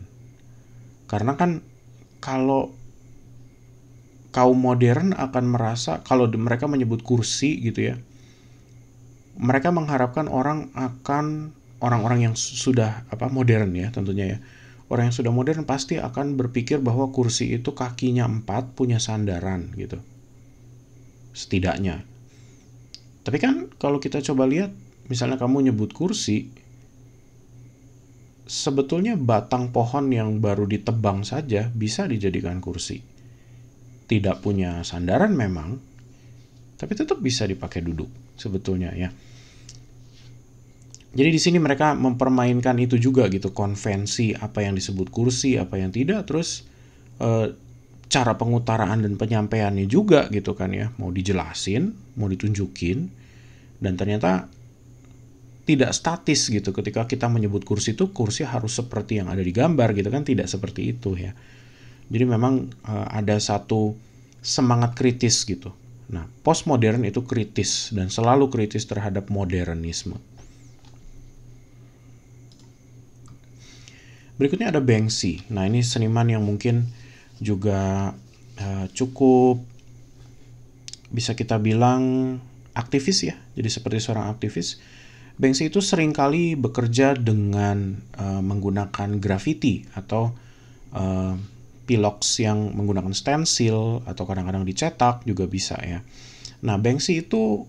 Karena kan kalau kaum modern akan merasa kalau mereka menyebut kursi gitu ya mereka mengharapkan orang akan orang-orang yang sudah apa modern ya tentunya ya orang yang sudah modern pasti akan berpikir bahwa kursi itu kakinya empat punya sandaran gitu setidaknya tapi kan kalau kita coba lihat misalnya kamu nyebut kursi sebetulnya batang pohon yang baru ditebang saja bisa dijadikan kursi. Tidak punya sandaran memang, tapi tetap bisa dipakai duduk sebetulnya ya. Jadi di sini mereka mempermainkan itu juga gitu konvensi apa yang disebut kursi, apa yang tidak, terus e, cara pengutaraan dan penyampaiannya juga gitu kan ya, mau dijelasin, mau ditunjukin, dan ternyata tidak statis gitu ketika kita menyebut kursi itu kursi harus seperti yang ada di gambar gitu kan tidak seperti itu ya jadi memang e, ada satu semangat kritis gitu nah postmodern itu kritis dan selalu kritis terhadap modernisme berikutnya ada Banksy nah ini seniman yang mungkin juga e, cukup bisa kita bilang aktivis ya jadi seperti seorang aktivis Banksy itu seringkali bekerja dengan uh, menggunakan graffiti atau uh, eh, pilox yang menggunakan stensil atau kadang-kadang dicetak juga bisa ya. Nah, Banksy itu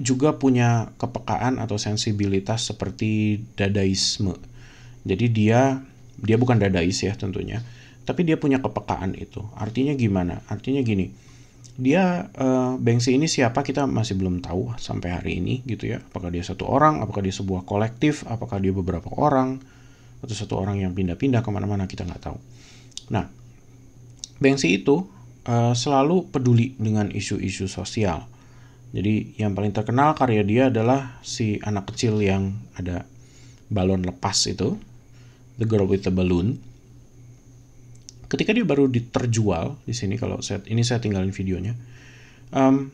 juga punya kepekaan atau sensibilitas seperti dadaisme. Jadi dia dia bukan dadais ya tentunya, tapi dia punya kepekaan itu. Artinya gimana? Artinya gini dia uh, eh, Banksy ini siapa kita masih belum tahu sampai hari ini gitu ya. Apakah dia satu orang, apakah dia sebuah kolektif, apakah dia beberapa orang, atau satu orang yang pindah-pindah kemana-mana kita nggak tahu. Nah, Banksy itu uh, selalu peduli dengan isu-isu sosial. Jadi yang paling terkenal karya dia adalah si anak kecil yang ada balon lepas itu, The Girl with the Balloon ketika dia baru diterjual di sini kalau saya ini saya tinggalin videonya um,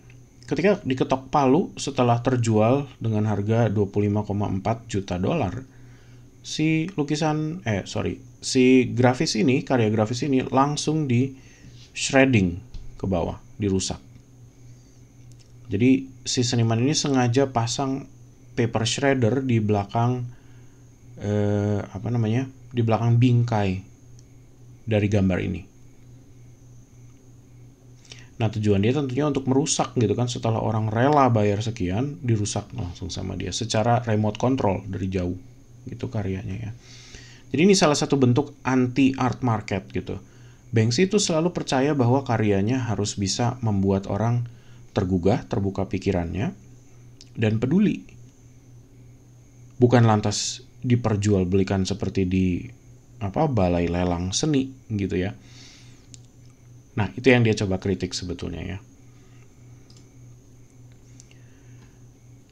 ketika diketok palu setelah terjual dengan harga 25,4 juta dolar si lukisan eh sorry si grafis ini karya grafis ini langsung di shredding ke bawah dirusak jadi si seniman ini sengaja pasang paper shredder di belakang eh, apa namanya di belakang bingkai dari gambar ini. Nah tujuan dia tentunya untuk merusak gitu kan setelah orang rela bayar sekian dirusak langsung sama dia secara remote control dari jauh gitu karyanya ya. Jadi ini salah satu bentuk anti art market gitu. Banksy itu selalu percaya bahwa karyanya harus bisa membuat orang tergugah, terbuka pikirannya, dan peduli. Bukan lantas diperjualbelikan seperti di apa balai lelang seni gitu ya. Nah, itu yang dia coba kritik sebetulnya ya.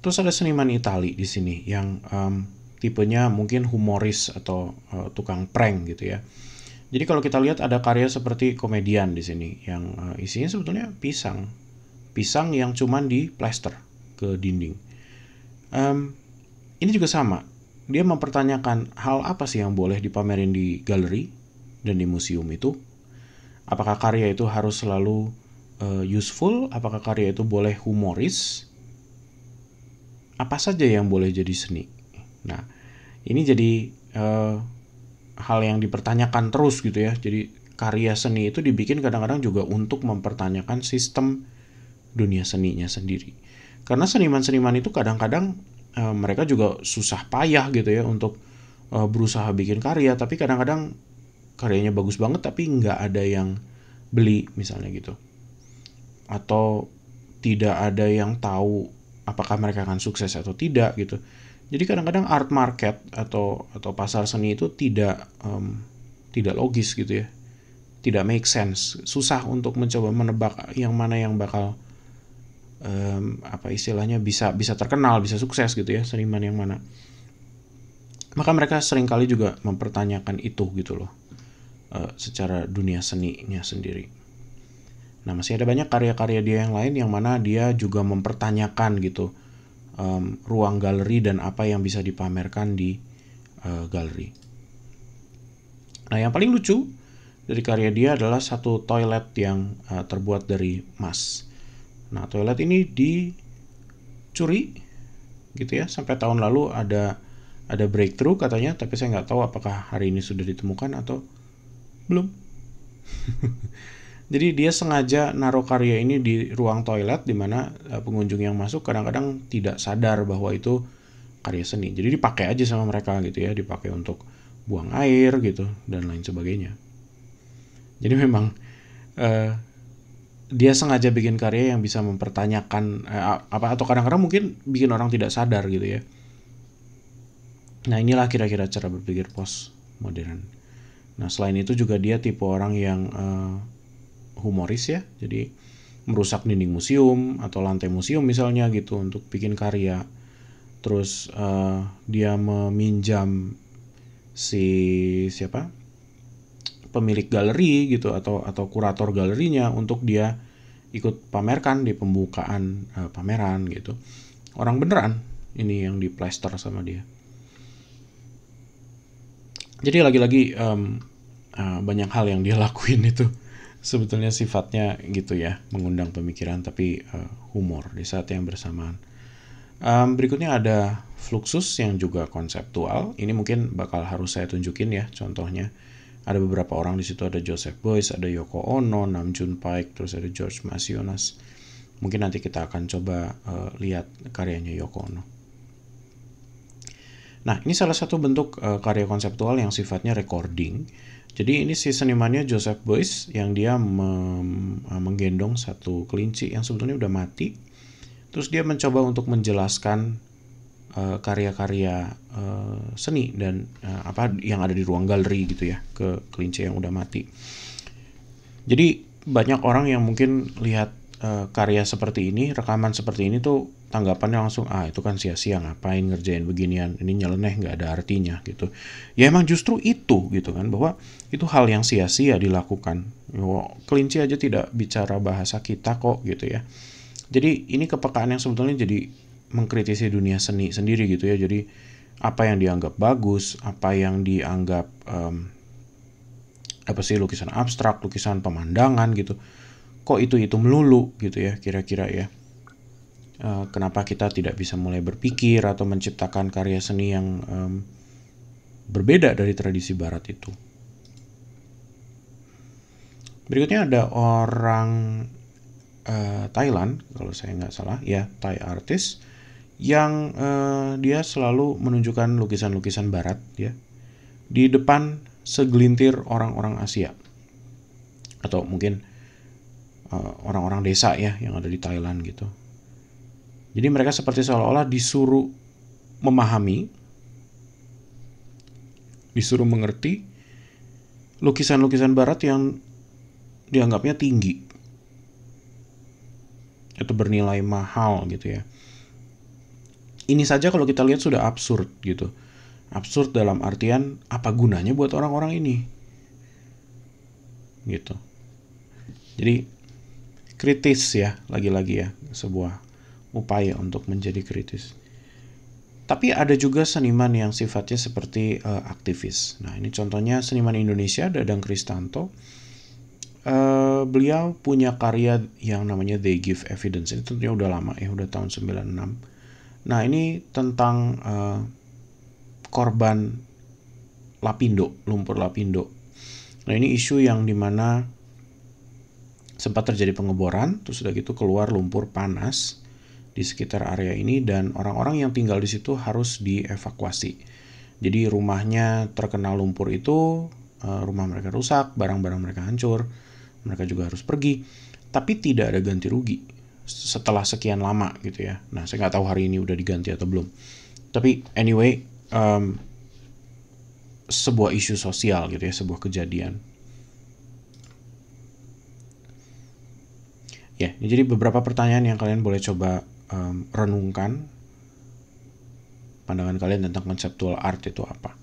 Terus ada seniman Itali di sini yang um, tipenya mungkin humoris atau uh, tukang prank gitu ya. Jadi kalau kita lihat ada karya seperti komedian di sini yang uh, isinya sebetulnya pisang, pisang yang cuman di plaster ke dinding. Um, ini juga sama dia mempertanyakan hal apa sih yang boleh dipamerin di galeri dan di museum itu. Apakah karya itu harus selalu uh, useful? Apakah karya itu boleh humoris? Apa saja yang boleh jadi seni? Nah, ini jadi uh, hal yang dipertanyakan terus gitu ya. Jadi karya seni itu dibikin kadang-kadang juga untuk mempertanyakan sistem dunia seninya sendiri. Karena seniman-seniman itu kadang-kadang uh, mereka juga susah payah gitu ya untuk uh, berusaha bikin karya tapi kadang-kadang karyanya bagus banget tapi nggak ada yang beli misalnya gitu atau tidak ada yang tahu apakah mereka akan sukses atau tidak gitu jadi kadang-kadang art market atau atau pasar seni itu tidak um, tidak logis gitu ya tidak make sense susah untuk mencoba menebak yang mana yang bakal um, apa istilahnya bisa bisa terkenal bisa sukses gitu ya seniman yang mana maka mereka seringkali juga mempertanyakan itu gitu loh uh, secara dunia seninya sendiri nah masih ada banyak karya-karya dia yang lain yang mana dia juga mempertanyakan gitu um, ruang galeri dan apa yang bisa dipamerkan di uh, galeri nah yang paling lucu dari karya dia adalah satu toilet yang uh, terbuat dari emas Nah, toilet ini dicuri gitu ya. Sampai tahun lalu ada ada breakthrough katanya, tapi saya nggak tahu apakah hari ini sudah ditemukan atau belum. Jadi dia sengaja naruh karya ini di ruang toilet di mana eh, pengunjung yang masuk kadang-kadang tidak sadar bahwa itu karya seni. Jadi dipakai aja sama mereka gitu ya, dipakai untuk buang air gitu dan lain sebagainya. Jadi memang uh, dia sengaja bikin karya yang bisa mempertanyakan eh, apa atau kadang-kadang mungkin bikin orang tidak sadar gitu ya. Nah inilah kira-kira cara berpikir pos modern. Nah selain itu juga dia tipe orang yang eh, humoris ya, jadi merusak dinding museum atau lantai museum misalnya gitu untuk bikin karya. Terus eh, dia meminjam si siapa? pemilik galeri gitu atau atau kurator galerinya untuk dia ikut pamerkan di pembukaan uh, pameran gitu. Orang beneran ini yang di diplester sama dia. Jadi lagi-lagi um, uh, banyak hal yang dia lakuin itu sebetulnya sifatnya gitu ya mengundang pemikiran tapi uh, humor di saat yang bersamaan. Um, berikutnya ada fluxus yang juga konseptual. Ini mungkin bakal harus saya tunjukin ya contohnya ada beberapa orang di situ ada Joseph Boyce ada Yoko Ono Nam June Paik terus ada George Masionas mungkin nanti kita akan coba uh, lihat karyanya Yoko Ono Nah, ini salah satu bentuk uh, karya konseptual yang sifatnya recording. Jadi ini si senimannya Joseph Boyce yang dia eh, menggendong satu kelinci yang sebetulnya udah mati. Terus dia mencoba untuk menjelaskan Eh, karya-karya uh, uh, seni dan uh, apa yang ada di ruang galeri gitu ya ke kelinci yang udah mati. Jadi banyak orang yang mungkin lihat uh, karya seperti ini, rekaman seperti ini tuh tanggapannya langsung ah itu kan sia-sia ngapain ngerjain beginian ini nyeleneh nggak ada artinya gitu. Ya emang justru itu gitu kan bahwa itu hal yang sia-sia dilakukan. Wow, kelinci aja tidak bicara bahasa kita kok gitu ya. Jadi ini kepekaan yang sebetulnya jadi mengkritisi dunia seni sendiri gitu ya jadi apa yang dianggap bagus apa yang dianggap um, apa sih lukisan abstrak lukisan pemandangan gitu kok itu itu melulu gitu ya kira-kira ya uh, kenapa kita tidak bisa mulai berpikir atau menciptakan karya seni yang um, berbeda dari tradisi barat itu berikutnya ada orang uh, Thailand kalau saya nggak salah ya Thai artist yang eh, dia selalu menunjukkan lukisan-lukisan barat ya di depan segelintir orang-orang Asia atau mungkin eh, orang-orang eh, desa ya yang ada di Thailand gitu. Jadi mereka seperti seolah-olah disuruh memahami, disuruh mengerti lukisan-lukisan barat yang dianggapnya tinggi atau bernilai mahal gitu ya ini saja kalau kita lihat sudah absurd gitu. Absurd dalam artian apa gunanya buat orang-orang ini? Gitu. Jadi kritis ya, lagi-lagi ya, sebuah upaya untuk menjadi kritis. Tapi ada juga seniman yang sifatnya seperti uh, aktivis. Nah, ini contohnya seniman Indonesia Dadang Kristanto. Uh, beliau punya karya yang namanya They Give Evidence. Ini tentunya udah lama ya, udah tahun 96 Nah, ini tentang uh, korban lapindo, lumpur lapindo. Nah, ini isu yang dimana sempat terjadi pengeboran, terus sudah gitu keluar lumpur panas di sekitar area ini dan orang-orang yang tinggal di situ harus dievakuasi. Jadi rumahnya terkena lumpur itu, eh, rumah mereka rusak, barang-barang mereka hancur, mereka juga harus pergi, tapi tidak ada ganti rugi setelah sekian lama gitu ya. Nah, saya nggak tahu hari ini udah diganti atau belum. Tapi anyway, um, sebuah isu sosial gitu ya, sebuah kejadian. Ya, yeah, jadi beberapa pertanyaan yang kalian boleh coba um, renungkan pandangan kalian tentang konseptual art itu apa.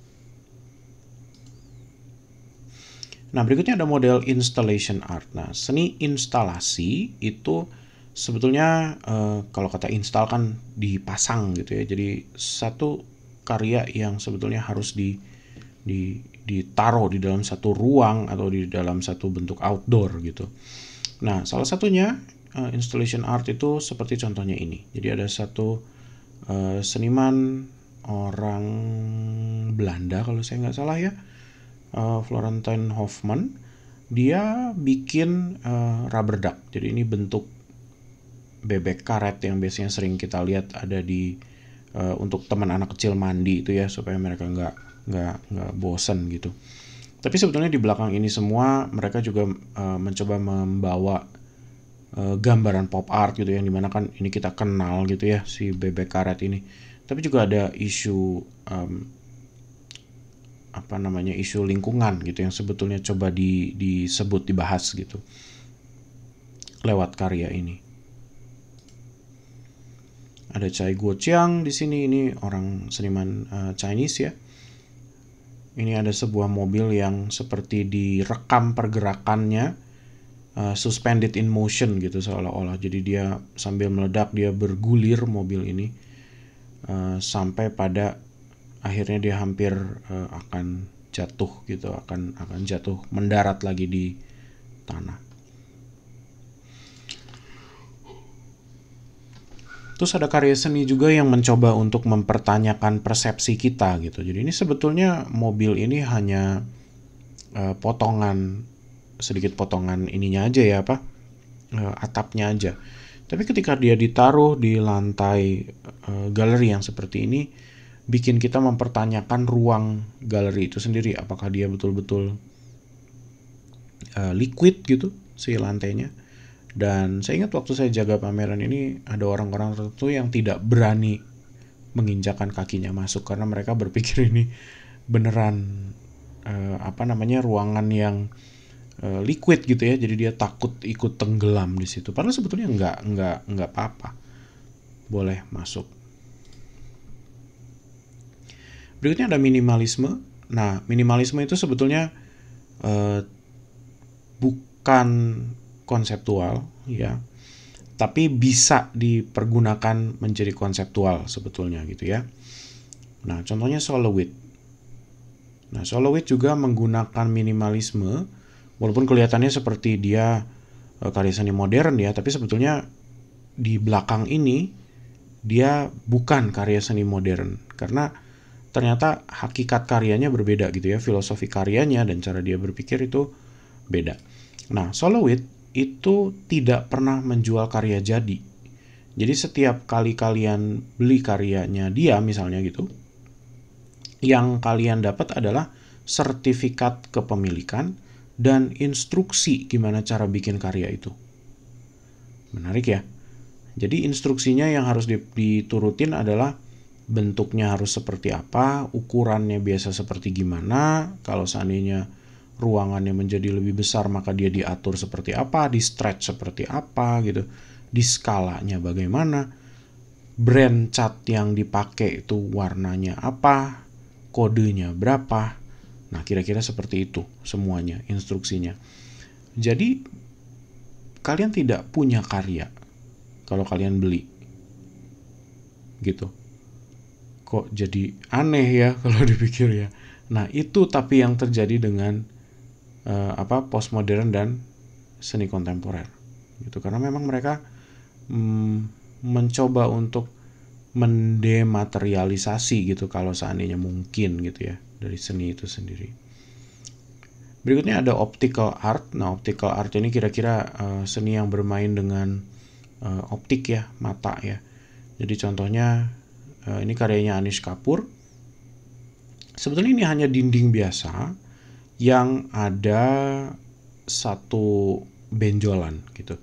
Nah, berikutnya ada model installation art. Nah, seni instalasi itu sebetulnya uh, kalau kata install kan dipasang gitu ya jadi satu karya yang sebetulnya harus di di ditaruh di dalam satu ruang atau di dalam satu bentuk outdoor gitu nah salah satunya uh, installation art itu seperti contohnya ini jadi ada satu uh, seniman orang Belanda kalau saya nggak salah ya uh, Florentine Hoffman dia bikin uh, rubber duck jadi ini bentuk bebek karet yang biasanya sering kita lihat ada di uh, untuk teman anak kecil mandi itu ya supaya mereka nggak nggak nggak bosen gitu. Tapi sebetulnya di belakang ini semua mereka juga uh, mencoba membawa uh, gambaran pop art gitu ya, yang dimana kan ini kita kenal gitu ya si bebek karet ini. Tapi juga ada isu um, apa namanya isu lingkungan gitu yang sebetulnya coba di, disebut dibahas gitu lewat karya ini ada cai Guo di sini ini orang seniman uh, Chinese ya. Ini ada sebuah mobil yang seperti direkam pergerakannya uh, suspended in motion gitu seolah-olah. Jadi dia sambil meledak dia bergulir mobil ini uh, sampai pada akhirnya dia hampir uh, akan jatuh gitu akan akan jatuh mendarat lagi di tanah. Terus ada karya seni juga yang mencoba untuk mempertanyakan persepsi kita gitu. Jadi ini sebetulnya mobil ini hanya uh, potongan sedikit potongan ininya aja ya apa uh, atapnya aja. Tapi ketika dia ditaruh di lantai uh, galeri yang seperti ini, bikin kita mempertanyakan ruang galeri itu sendiri. Apakah dia betul-betul uh, liquid gitu si lantainya? Dan saya ingat waktu saya jaga pameran ini ada orang-orang tertentu yang tidak berani menginjakan kakinya masuk karena mereka berpikir ini beneran uh, apa namanya ruangan yang uh, liquid gitu ya. Jadi dia takut ikut tenggelam di situ. Padahal sebetulnya nggak nggak nggak apa-apa. Boleh masuk. Berikutnya ada minimalisme. Nah, minimalisme itu sebetulnya uh, bukan konseptual ya tapi bisa dipergunakan menjadi konseptual sebetulnya gitu ya nah contohnya Solowit nah Solowit juga menggunakan minimalisme walaupun kelihatannya seperti dia e, karya seni modern ya tapi sebetulnya di belakang ini dia bukan karya seni modern karena ternyata hakikat karyanya berbeda gitu ya filosofi karyanya dan cara dia berpikir itu beda nah Solowit itu tidak pernah menjual karya jadi. Jadi setiap kali kalian beli karyanya dia misalnya gitu, yang kalian dapat adalah sertifikat kepemilikan dan instruksi gimana cara bikin karya itu. Menarik ya. Jadi instruksinya yang harus diturutin adalah bentuknya harus seperti apa, ukurannya biasa seperti gimana, kalau seandainya ruangannya menjadi lebih besar maka dia diatur seperti apa, di stretch seperti apa gitu, di skalanya bagaimana, brand cat yang dipakai itu warnanya apa, kodenya berapa. Nah, kira-kira seperti itu semuanya instruksinya. Jadi kalian tidak punya karya kalau kalian beli. Gitu. Kok jadi aneh ya kalau dipikir ya. Nah, itu tapi yang terjadi dengan uh, apa postmodern dan seni kontemporer gitu karena memang mereka mm, mencoba untuk mendematerialisasi gitu kalau seandainya mungkin gitu ya dari seni itu sendiri berikutnya ada optical art nah optical art ini kira-kira uh, seni yang bermain dengan uh, optik ya mata ya jadi contohnya uh, ini karyanya Anish Kapoor sebetulnya ini hanya dinding biasa yang ada satu benjolan gitu.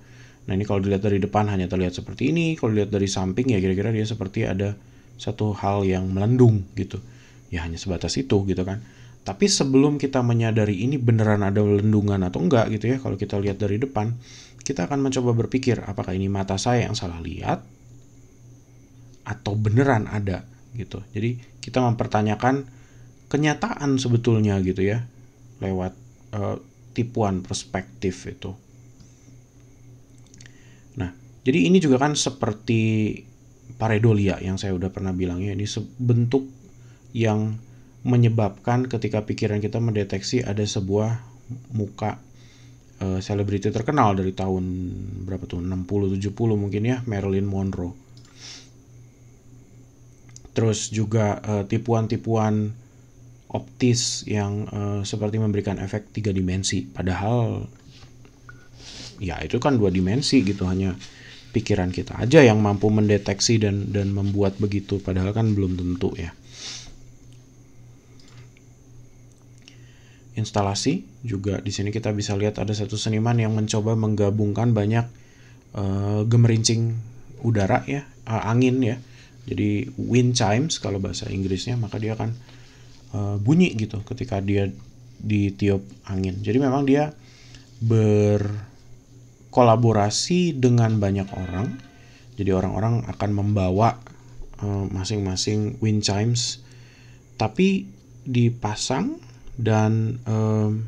Nah ini kalau dilihat dari depan hanya terlihat seperti ini, kalau dilihat dari samping ya kira-kira dia seperti ada satu hal yang melendung gitu. Ya hanya sebatas itu gitu kan. Tapi sebelum kita menyadari ini beneran ada lendungan atau enggak gitu ya, kalau kita lihat dari depan, kita akan mencoba berpikir apakah ini mata saya yang salah lihat atau beneran ada gitu. Jadi kita mempertanyakan kenyataan sebetulnya gitu ya lewat uh, tipuan perspektif itu. Nah, jadi ini juga kan seperti pareidolia yang saya udah pernah bilang ya, ini bentuk yang menyebabkan ketika pikiran kita mendeteksi ada sebuah muka eh, selebriti uh, terkenal dari tahun berapa tuh 60 70 mungkin ya Marilyn Monroe. Terus juga eh, tipuan-tipuan uh, tipuan -tipuan optis yang uh, seperti memberikan efek tiga dimensi padahal ya itu kan dua dimensi gitu hanya pikiran kita aja yang mampu mendeteksi dan dan membuat begitu padahal kan belum tentu ya instalasi juga di sini kita bisa lihat ada satu seniman yang mencoba menggabungkan banyak uh, gemerincing udara ya uh, angin ya jadi wind chimes kalau bahasa Inggrisnya maka dia akan Eh, bunyi gitu ketika dia ditiup angin. Jadi memang dia berkolaborasi dengan banyak orang. Jadi orang-orang akan membawa eh, masing-masing uh, wind chimes tapi dipasang dan um,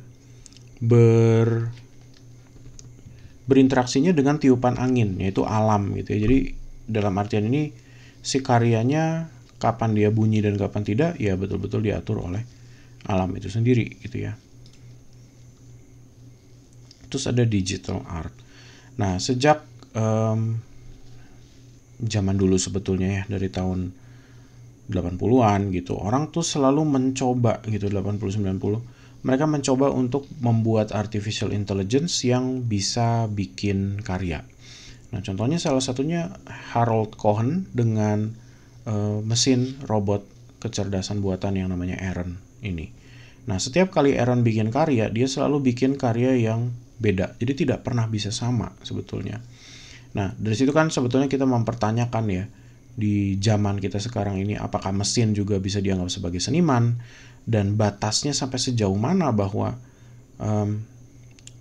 ber berinteraksinya dengan tiupan angin yaitu alam gitu ya. Jadi dalam artian ini si karyanya kapan dia bunyi dan kapan tidak ya betul-betul diatur oleh alam itu sendiri gitu ya terus ada digital art nah sejak um, zaman dulu sebetulnya ya dari tahun 80-an gitu orang tuh selalu mencoba gitu 80 90 mereka mencoba untuk membuat artificial intelligence yang bisa bikin karya. Nah, contohnya salah satunya Harold Cohen dengan uh, mesin robot kecerdasan buatan yang namanya Aaron ini. Nah, setiap kali Aaron bikin karya, dia selalu bikin karya yang beda. Jadi tidak pernah bisa sama sebetulnya. Nah, dari situ kan sebetulnya kita mempertanyakan ya di zaman kita sekarang ini apakah mesin juga bisa dianggap sebagai seniman dan batasnya sampai sejauh mana bahwa um,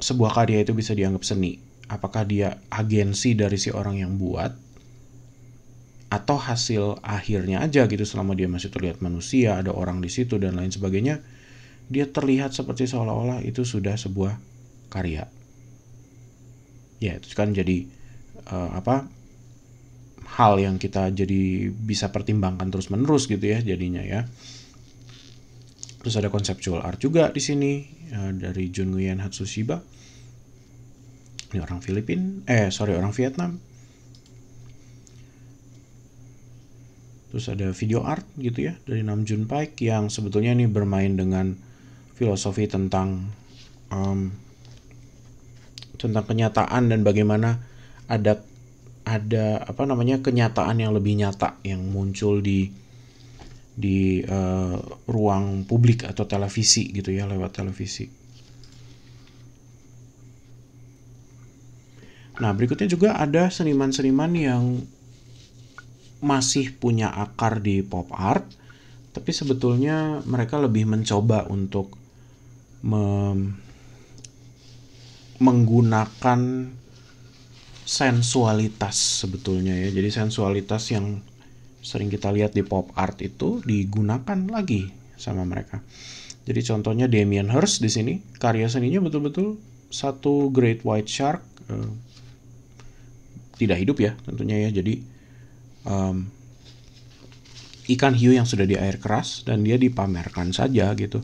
sebuah karya itu bisa dianggap seni apakah dia agensi dari si orang yang buat atau hasil akhirnya aja gitu selama dia masih terlihat manusia, ada orang di situ dan lain sebagainya, dia terlihat seperti seolah-olah itu sudah sebuah karya. Ya, itu kan jadi uh, apa? hal yang kita jadi bisa pertimbangkan terus-menerus gitu ya jadinya ya. Terus ada conceptual art juga di sini uh, dari Junguyen Hatsushiba. Ini orang Filipin, eh sorry orang Vietnam Terus ada video art gitu ya dari Nam Namjoon Paik yang sebetulnya ini bermain dengan filosofi tentang um, tentang kenyataan dan bagaimana ada ada apa namanya kenyataan yang lebih nyata yang muncul di di uh, ruang publik atau televisi gitu ya lewat televisi. Nah berikutnya juga ada seniman-seniman yang masih punya akar di pop art, tapi sebetulnya mereka lebih mencoba untuk menggunakan sensualitas sebetulnya ya. Jadi sensualitas yang sering kita lihat di pop art itu digunakan lagi sama mereka. Jadi contohnya Damien Hirst di sini karya seninya betul-betul satu Great White Shark eh, tidak hidup ya tentunya ya. Jadi um, ikan hiu yang sudah di air keras dan dia dipamerkan saja gitu.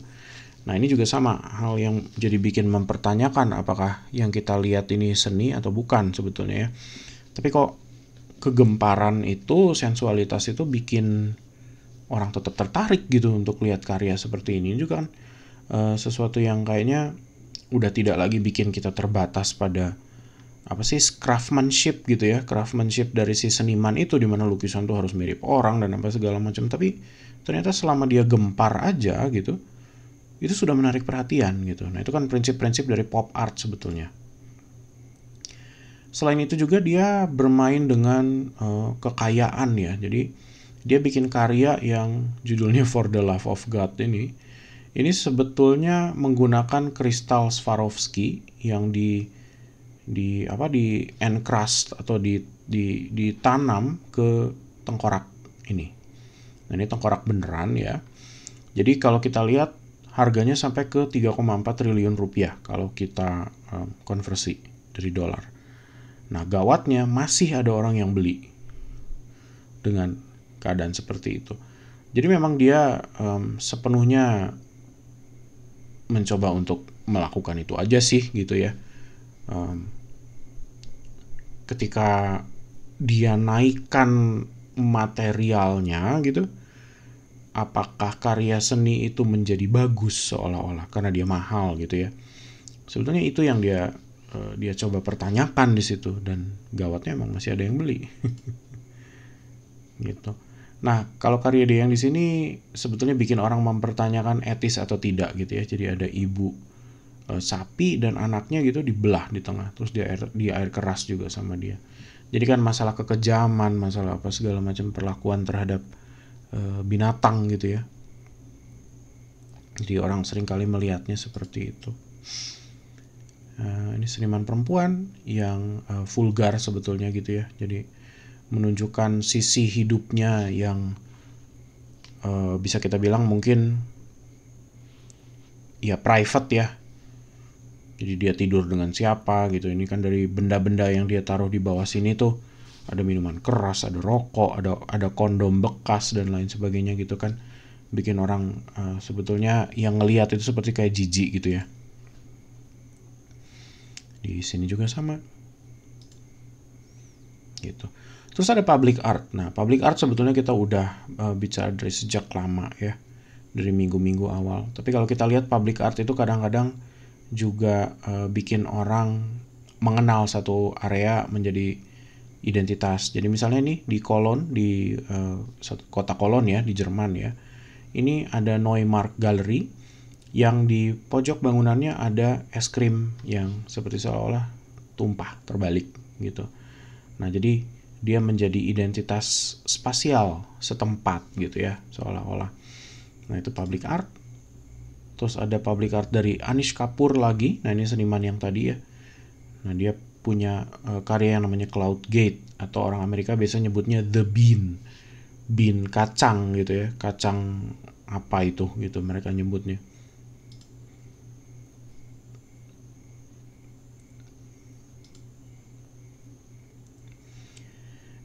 Nah ini juga sama hal yang jadi bikin mempertanyakan apakah yang kita lihat ini seni atau bukan sebetulnya ya. Tapi kok kegemparan itu, sensualitas itu bikin orang tetap tertarik gitu untuk lihat karya seperti ini juga kan Uh, sesuatu yang kayaknya udah tidak lagi bikin kita terbatas pada apa sih craftsmanship gitu ya craftsmanship dari si seniman itu di mana lukisan tuh harus mirip orang dan apa segala macam tapi ternyata selama dia gempar aja gitu itu sudah menarik perhatian gitu nah itu kan prinsip-prinsip dari pop art sebetulnya selain itu juga dia bermain dengan uh, kekayaan ya jadi dia bikin karya yang judulnya For the Love of God ini ini sebetulnya menggunakan kristal Swarovski yang di di apa di encrust atau di, di ditanam ke tengkorak ini. Nah, ini tengkorak beneran ya. Jadi kalau kita lihat harganya sampai ke 3,4 triliun rupiah kalau kita um, konversi dari dolar. Nah, gawatnya masih ada orang yang beli dengan keadaan seperti itu. Jadi memang dia um, sepenuhnya mencoba untuk melakukan itu aja sih gitu ya. Um, ketika dia naikkan materialnya gitu apakah karya seni itu menjadi bagus seolah-olah karena dia mahal gitu ya sebetulnya itu yang dia eh, dia coba pertanyakan di situ dan gawatnya emang masih ada yang beli gitu nah kalau karya dia yang di sini sebetulnya bikin orang mempertanyakan etis atau tidak gitu ya jadi ada ibu Eh, sapi dan anaknya gitu dibelah di tengah terus di air di air keras juga sama dia jadi kan masalah kekejaman masalah apa segala macam perlakuan terhadap e, binatang gitu ya jadi orang sering kali melihatnya seperti itu e, ini seniman perempuan yang e, vulgar sebetulnya gitu ya. Jadi menunjukkan sisi hidupnya yang e, bisa kita bilang mungkin ya private ya jadi dia tidur dengan siapa gitu ini kan dari benda-benda yang dia taruh di bawah sini tuh ada minuman keras ada rokok ada ada kondom bekas dan lain sebagainya gitu kan bikin orang uh, sebetulnya yang ngelihat itu seperti kayak jijik gitu ya di sini juga sama gitu terus ada public art nah public art sebetulnya kita udah uh, bicara dari sejak lama ya dari minggu-minggu awal tapi kalau kita lihat public art itu kadang-kadang juga uh, bikin orang mengenal satu area menjadi identitas. Jadi misalnya nih di Kolon di uh, kota Kolon ya di Jerman ya. Ini ada Neumark Gallery yang di pojok bangunannya ada es krim yang seperti seolah-olah tumpah terbalik gitu. Nah, jadi dia menjadi identitas spasial setempat gitu ya, seolah-olah. Nah, itu public art terus ada public art dari Anish Kapoor lagi nah ini seniman yang tadi ya nah dia punya uh, karya yang namanya Cloud Gate atau orang Amerika biasa nyebutnya The Bean bean kacang gitu ya kacang apa itu gitu mereka nyebutnya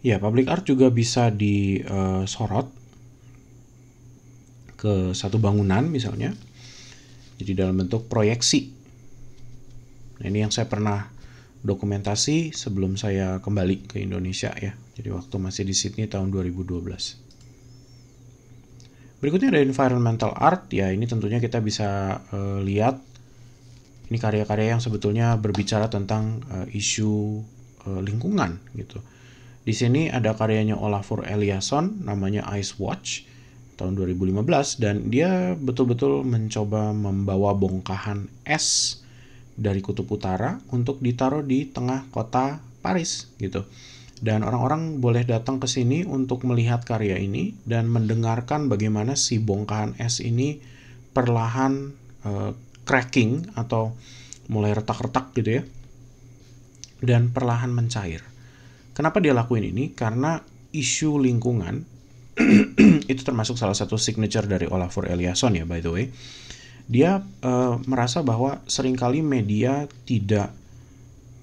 ya public art juga bisa disorot eh, ke satu bangunan misalnya jadi dalam bentuk proyeksi. Nah, ini yang saya pernah dokumentasi sebelum saya kembali ke Indonesia ya. Jadi waktu masih di Sydney tahun 2012. Berikutnya ada environmental art ya ini tentunya kita bisa uh, lihat ini karya-karya yang sebetulnya berbicara tentang uh, isu uh, lingkungan gitu. Di sini ada karyanya Olafur Eliasson namanya Ice Watch tahun 2015 dan dia betul-betul mencoba membawa bongkahan es dari kutub utara untuk ditaruh di tengah kota Paris gitu. Dan orang-orang boleh datang ke sini untuk melihat karya ini dan mendengarkan bagaimana si bongkahan es ini perlahan uh, cracking atau mulai retak-retak gitu ya. Dan perlahan mencair. Kenapa dia lakuin ini? Karena isu lingkungan itu termasuk salah satu signature dari Olafur Eliasson ya by the way dia uh, merasa bahwa seringkali media tidak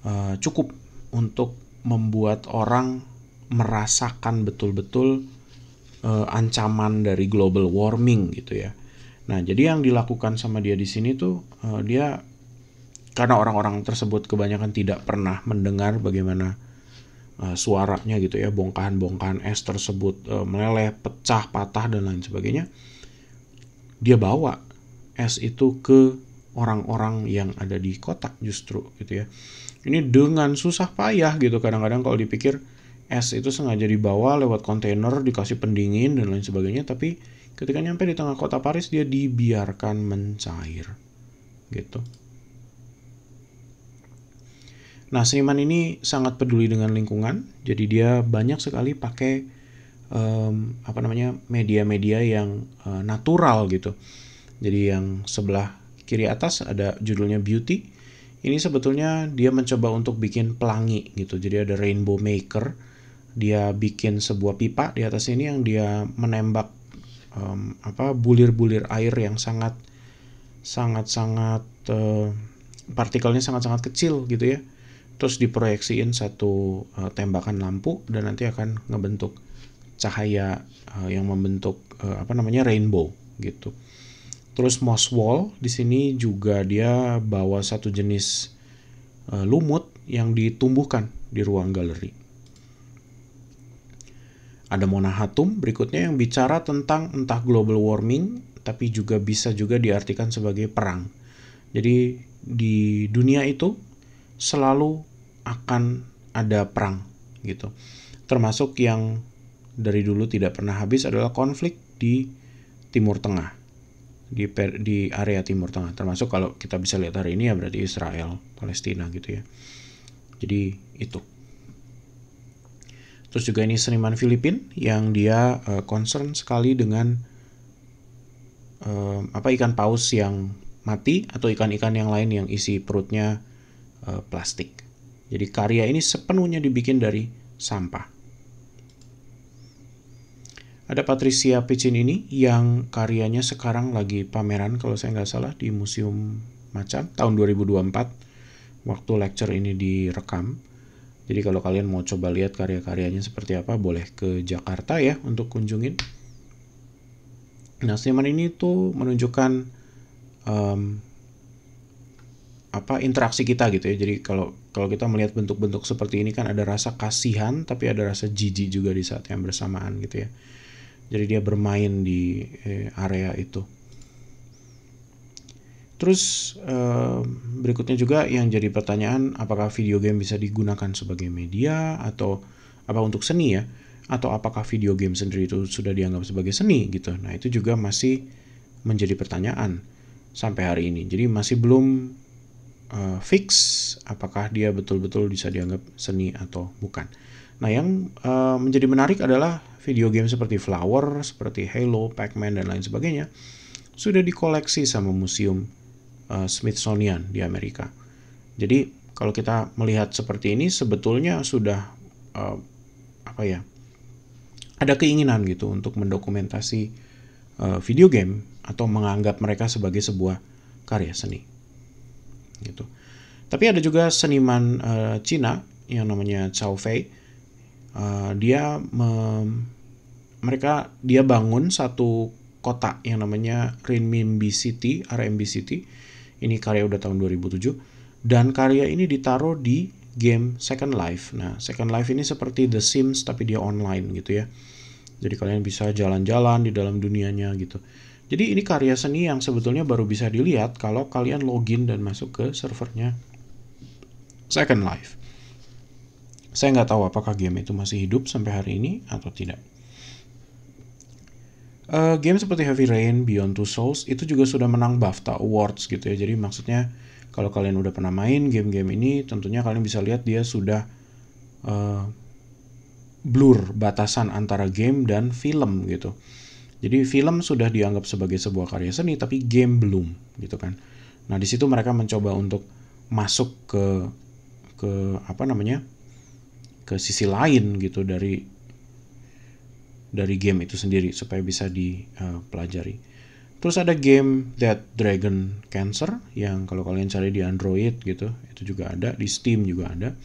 uh, cukup untuk membuat orang merasakan betul-betul uh, ancaman dari global warming gitu ya. Nah, jadi yang dilakukan sama dia di sini tuh uh, dia karena orang-orang tersebut kebanyakan tidak pernah mendengar bagaimana Eh, suaranya gitu ya bongkahan-bongkahan es tersebut e, meleleh pecah patah dan lain sebagainya dia bawa es itu ke orang-orang yang ada di kotak justru gitu ya ini dengan susah payah gitu kadang-kadang kalau dipikir es itu sengaja dibawa lewat kontainer dikasih pendingin dan lain sebagainya tapi ketika nyampe di tengah kota Paris dia dibiarkan mencair gitu Nah, seniman ini sangat peduli dengan lingkungan, jadi dia banyak sekali pakai um, apa namanya media-media yang uh, natural gitu. Jadi yang sebelah kiri atas ada judulnya Beauty. Ini sebetulnya dia mencoba untuk bikin pelangi gitu. Jadi ada rainbow maker. Dia bikin sebuah pipa di atas ini yang dia menembak um, apa bulir-bulir air yang sangat sangat sangat uh, eh, partikelnya sangat sangat kecil gitu ya terus diproyeksiin satu uh, tembakan lampu dan nanti akan ngebentuk cahaya uh, yang membentuk uh, apa namanya rainbow gitu. Terus moss wall di sini juga dia bawa satu jenis uh, lumut yang ditumbuhkan di ruang galeri. Ada Mona Hatum berikutnya yang bicara tentang entah global warming tapi juga bisa juga diartikan sebagai perang. Jadi di dunia itu selalu akan ada perang gitu. Termasuk yang dari dulu tidak pernah habis adalah konflik di Timur Tengah. Di di area Timur Tengah, termasuk kalau kita bisa lihat hari ini ya berarti Israel, Palestina gitu ya. Jadi itu. Terus juga ini seniman Filipin yang dia uh, concern sekali dengan uh, apa ikan paus yang mati atau ikan-ikan yang lain yang isi perutnya uh, plastik jadi karya ini sepenuhnya dibikin dari sampah. Ada Patricia Picin ini yang karyanya sekarang lagi pameran kalau saya nggak salah di Museum Macan tahun 2024 waktu lecture ini direkam. Jadi kalau kalian mau coba lihat karya-karyanya seperti apa boleh ke Jakarta ya untuk kunjungin. Nah, seniman ini tuh menunjukkan um, apa interaksi kita gitu ya. Jadi kalau kalau kita melihat bentuk-bentuk seperti ini kan ada rasa kasihan tapi ada rasa jijik juga di saat yang bersamaan gitu ya. Jadi dia bermain di eh, area itu. Terus eh, berikutnya juga yang jadi pertanyaan apakah video game bisa digunakan sebagai media atau apa untuk seni ya? Atau apakah video game sendiri itu sudah dianggap sebagai seni gitu? Nah itu juga masih menjadi pertanyaan sampai hari ini. Jadi masih belum uh, fix apakah dia betul-betul bisa dianggap seni atau bukan. Nah, yang uh, menjadi menarik adalah video game seperti Flower, seperti Halo, Pac-Man dan lain sebagainya sudah dikoleksi sama museum uh, Smithsonian di Amerika. Jadi, kalau kita melihat seperti ini sebetulnya sudah uh, apa ya? ada keinginan gitu untuk mendokumentasi uh, video game atau menganggap mereka sebagai sebuah karya seni gitu. Tapi ada juga seniman uh, Cina yang namanya Cao Fei. Uh, dia me- mereka dia bangun satu kota yang namanya Renminbi City, RMB City. Ini karya udah tahun 2007 dan karya ini ditaruh di game Second Life. Nah, Second Life ini seperti The Sims tapi dia online gitu ya. Jadi kalian bisa jalan-jalan di dalam dunianya gitu. Jadi ini karya seni yang sebetulnya baru bisa dilihat kalau kalian login dan masuk ke servernya Second Life. Saya nggak tahu apakah game itu masih hidup sampai hari ini atau tidak. Uh, game seperti Heavy Rain, Beyond Two Souls itu juga sudah menang BAFTA Awards gitu ya. Jadi maksudnya kalau kalian udah pernah main game-game ini, tentunya kalian bisa lihat dia sudah uh, blur batasan antara game dan film gitu. Jadi film sudah dianggap sebagai sebuah karya seni tapi game belum gitu kan. Nah, di situ mereka mencoba untuk masuk ke ke apa namanya? ke sisi lain gitu dari dari game itu sendiri supaya bisa dipelajari. Eh, Terus ada game That Dragon Cancer yang kalau kalian cari di Android gitu, itu juga ada, di Steam juga ada.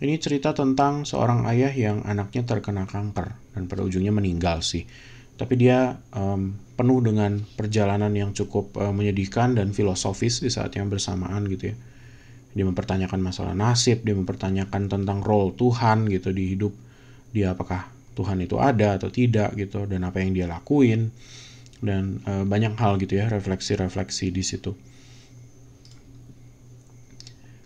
Ini cerita tentang seorang ayah yang anaknya terkena kanker dan pada ujungnya meninggal sih tapi dia um, penuh dengan perjalanan yang cukup uh, menyedihkan dan filosofis di saat yang bersamaan gitu ya. Dia mempertanyakan masalah nasib, dia mempertanyakan tentang role Tuhan gitu di hidup dia apakah Tuhan itu ada atau tidak gitu dan apa yang dia lakuin dan uh, banyak hal gitu ya refleksi-refleksi di situ.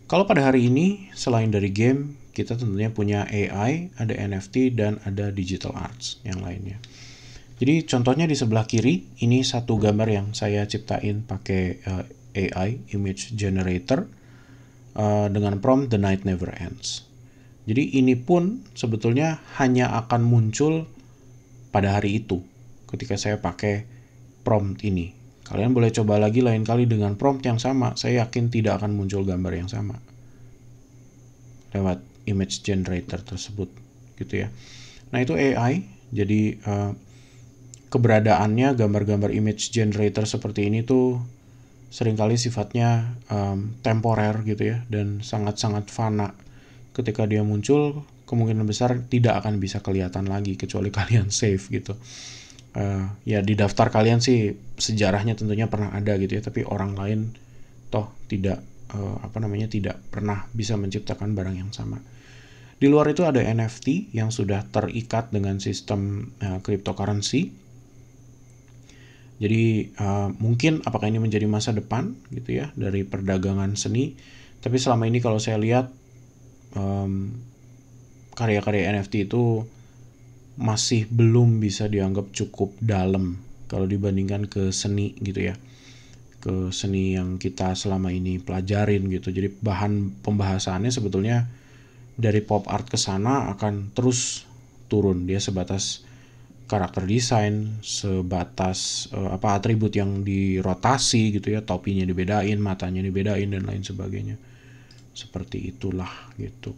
Kalau pada hari ini selain dari game kita tentunya punya AI, ada NFT dan ada digital arts yang lainnya. Jadi contohnya di sebelah kiri, ini satu gambar yang saya ciptain pakai uh, eh, AI, image generator, uh, dengan prompt The Night Never Ends. Jadi ini pun sebetulnya hanya akan muncul pada hari itu ketika saya pakai prompt ini. Kalian boleh coba lagi lain kali dengan prompt yang sama, saya yakin tidak akan muncul gambar yang sama. Lewat image generator tersebut gitu ya. Nah itu AI, jadi uh, keberadaannya gambar-gambar image generator seperti ini tuh seringkali sifatnya um, temporer gitu ya dan sangat-sangat fana. Ketika dia muncul, kemungkinan besar tidak akan bisa kelihatan lagi kecuali kalian save gitu. Uh, ya di daftar kalian sih sejarahnya tentunya pernah ada gitu ya, tapi orang lain toh tidak uh, apa namanya tidak pernah bisa menciptakan barang yang sama. Di luar itu ada NFT yang sudah terikat dengan sistem uh, cryptocurrency jadi uh, mungkin apakah ini menjadi masa depan gitu ya dari perdagangan seni. Tapi selama ini kalau saya lihat karya karya-karya NFT itu masih belum bisa dianggap cukup dalam kalau dibandingkan ke seni gitu ya ke seni yang kita selama ini pelajarin gitu jadi bahan pembahasannya sebetulnya dari pop art ke sana akan terus turun dia sebatas karakter desain sebatas uh, apa atribut yang dirotasi gitu ya topinya dibedain matanya dibedain dan lain sebagainya seperti itulah gitu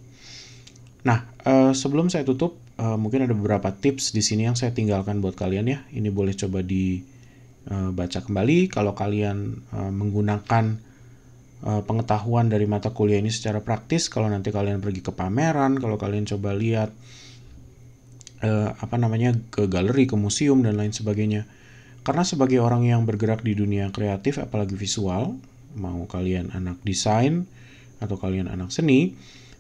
nah uh, sebelum saya tutup uh, mungkin ada beberapa tips di sini yang saya tinggalkan buat kalian ya ini boleh coba dibaca kembali kalau kalian uh, menggunakan pengetahuan dari mata kuliah ini secara praktis kalau nanti kalian pergi ke pameran kalau kalian coba lihat uh, apa namanya ke galeri, ke museum dan lain sebagainya. Karena sebagai orang yang bergerak di dunia kreatif apalagi visual, mau kalian anak desain atau kalian anak seni,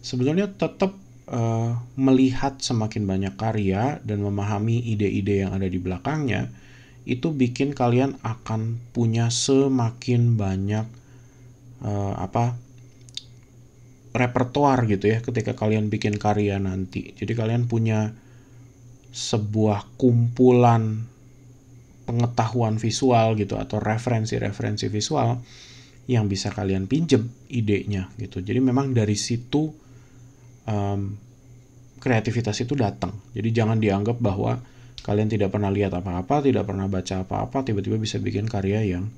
sebetulnya tetap uh, melihat semakin banyak karya dan memahami ide-ide yang ada di belakangnya, itu bikin kalian akan punya semakin banyak uh, apa repertoar gitu ya ketika kalian bikin karya nanti. Jadi kalian punya sebuah kumpulan pengetahuan visual gitu atau referensi-referensi visual yang bisa kalian pinjem idenya gitu. Jadi memang dari situ um, kreativitas itu datang. Jadi jangan dianggap bahwa kalian tidak pernah lihat apa-apa, tidak pernah baca apa-apa, tiba-tiba bisa bikin karya yang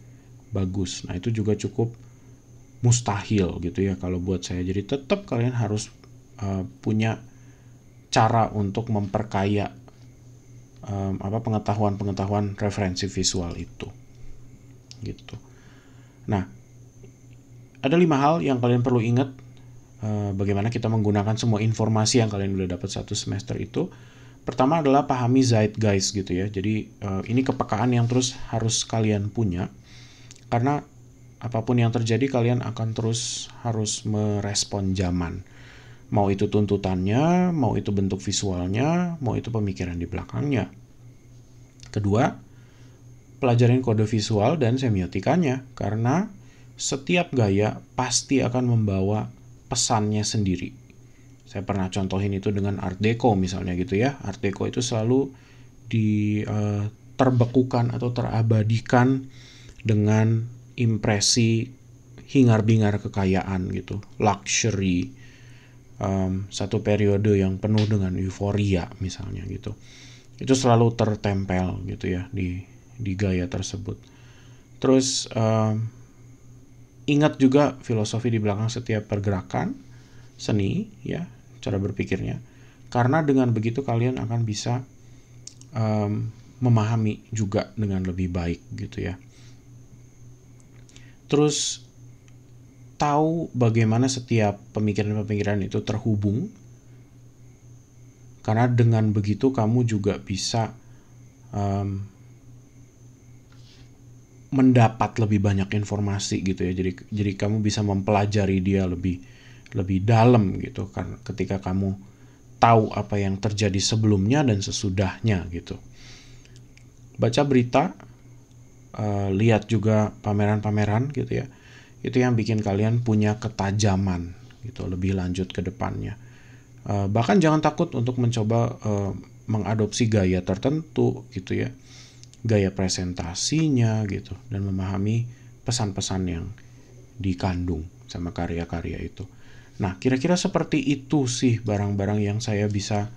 bagus. Nah itu juga cukup mustahil gitu ya kalau buat saya. Jadi tetap kalian harus uh, punya cara untuk memperkaya um, apa pengetahuan-pengetahuan referensi visual itu gitu nah ada lima hal yang kalian perlu ingat uh, bagaimana kita menggunakan semua informasi yang kalian udah dapat satu semester itu pertama adalah pahami zeitgeist gitu ya jadi uh, ini kepekaan yang terus harus kalian punya karena apapun yang terjadi kalian akan terus harus merespon zaman Mau itu tuntutannya, mau itu bentuk visualnya, mau itu pemikiran di belakangnya. Kedua, pelajarin kode visual dan semiotikanya, karena setiap gaya pasti akan membawa pesannya sendiri. Saya pernah contohin itu dengan Art Deco misalnya gitu ya. Art Deco itu selalu di eh, terbekukan atau terabadikan dengan impresi hingar-bingar kekayaan gitu, luxury, um, satu periode yang penuh dengan euforia misalnya gitu itu selalu tertempel gitu ya di di gaya tersebut terus um, ingat juga filosofi di belakang setiap pergerakan seni ya cara berpikirnya karena dengan begitu kalian akan bisa um, memahami juga dengan lebih baik gitu ya terus tahu bagaimana setiap pemikiran-pemikiran itu terhubung karena dengan begitu kamu juga bisa um, mendapat lebih banyak informasi gitu ya jadi jadi kamu bisa mempelajari dia lebih lebih dalam gitu kan ketika kamu tahu apa yang terjadi sebelumnya dan sesudahnya gitu baca berita uh, lihat juga pameran-pameran gitu ya itu yang bikin kalian punya ketajaman gitu lebih lanjut ke depannya uh, bahkan jangan takut untuk mencoba uh, mengadopsi gaya tertentu gitu ya gaya presentasinya gitu dan memahami pesan-pesan yang dikandung sama karya-karya itu nah kira-kira seperti itu sih barang-barang yang saya bisa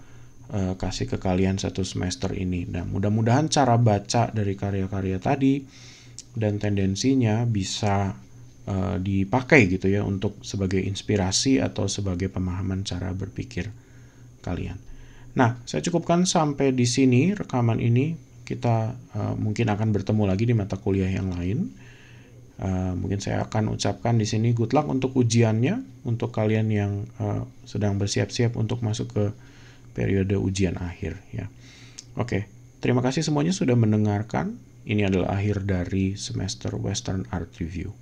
uh, kasih ke kalian satu semester ini. Nah, mudah-mudahan cara baca dari karya-karya tadi dan tendensinya bisa Eh, dipakai gitu ya untuk sebagai inspirasi atau sebagai pemahaman cara berpikir kalian. Nah, saya cukupkan sampai di sini rekaman ini. Kita uh, mungkin akan bertemu lagi di mata kuliah yang lain. Uh, mungkin saya akan ucapkan di sini good luck untuk ujiannya untuk kalian yang uh, sedang bersiap-siap untuk masuk ke periode ujian akhir ya. Oke, okay. terima kasih semuanya sudah mendengarkan. Ini adalah akhir dari semester Western Art Review.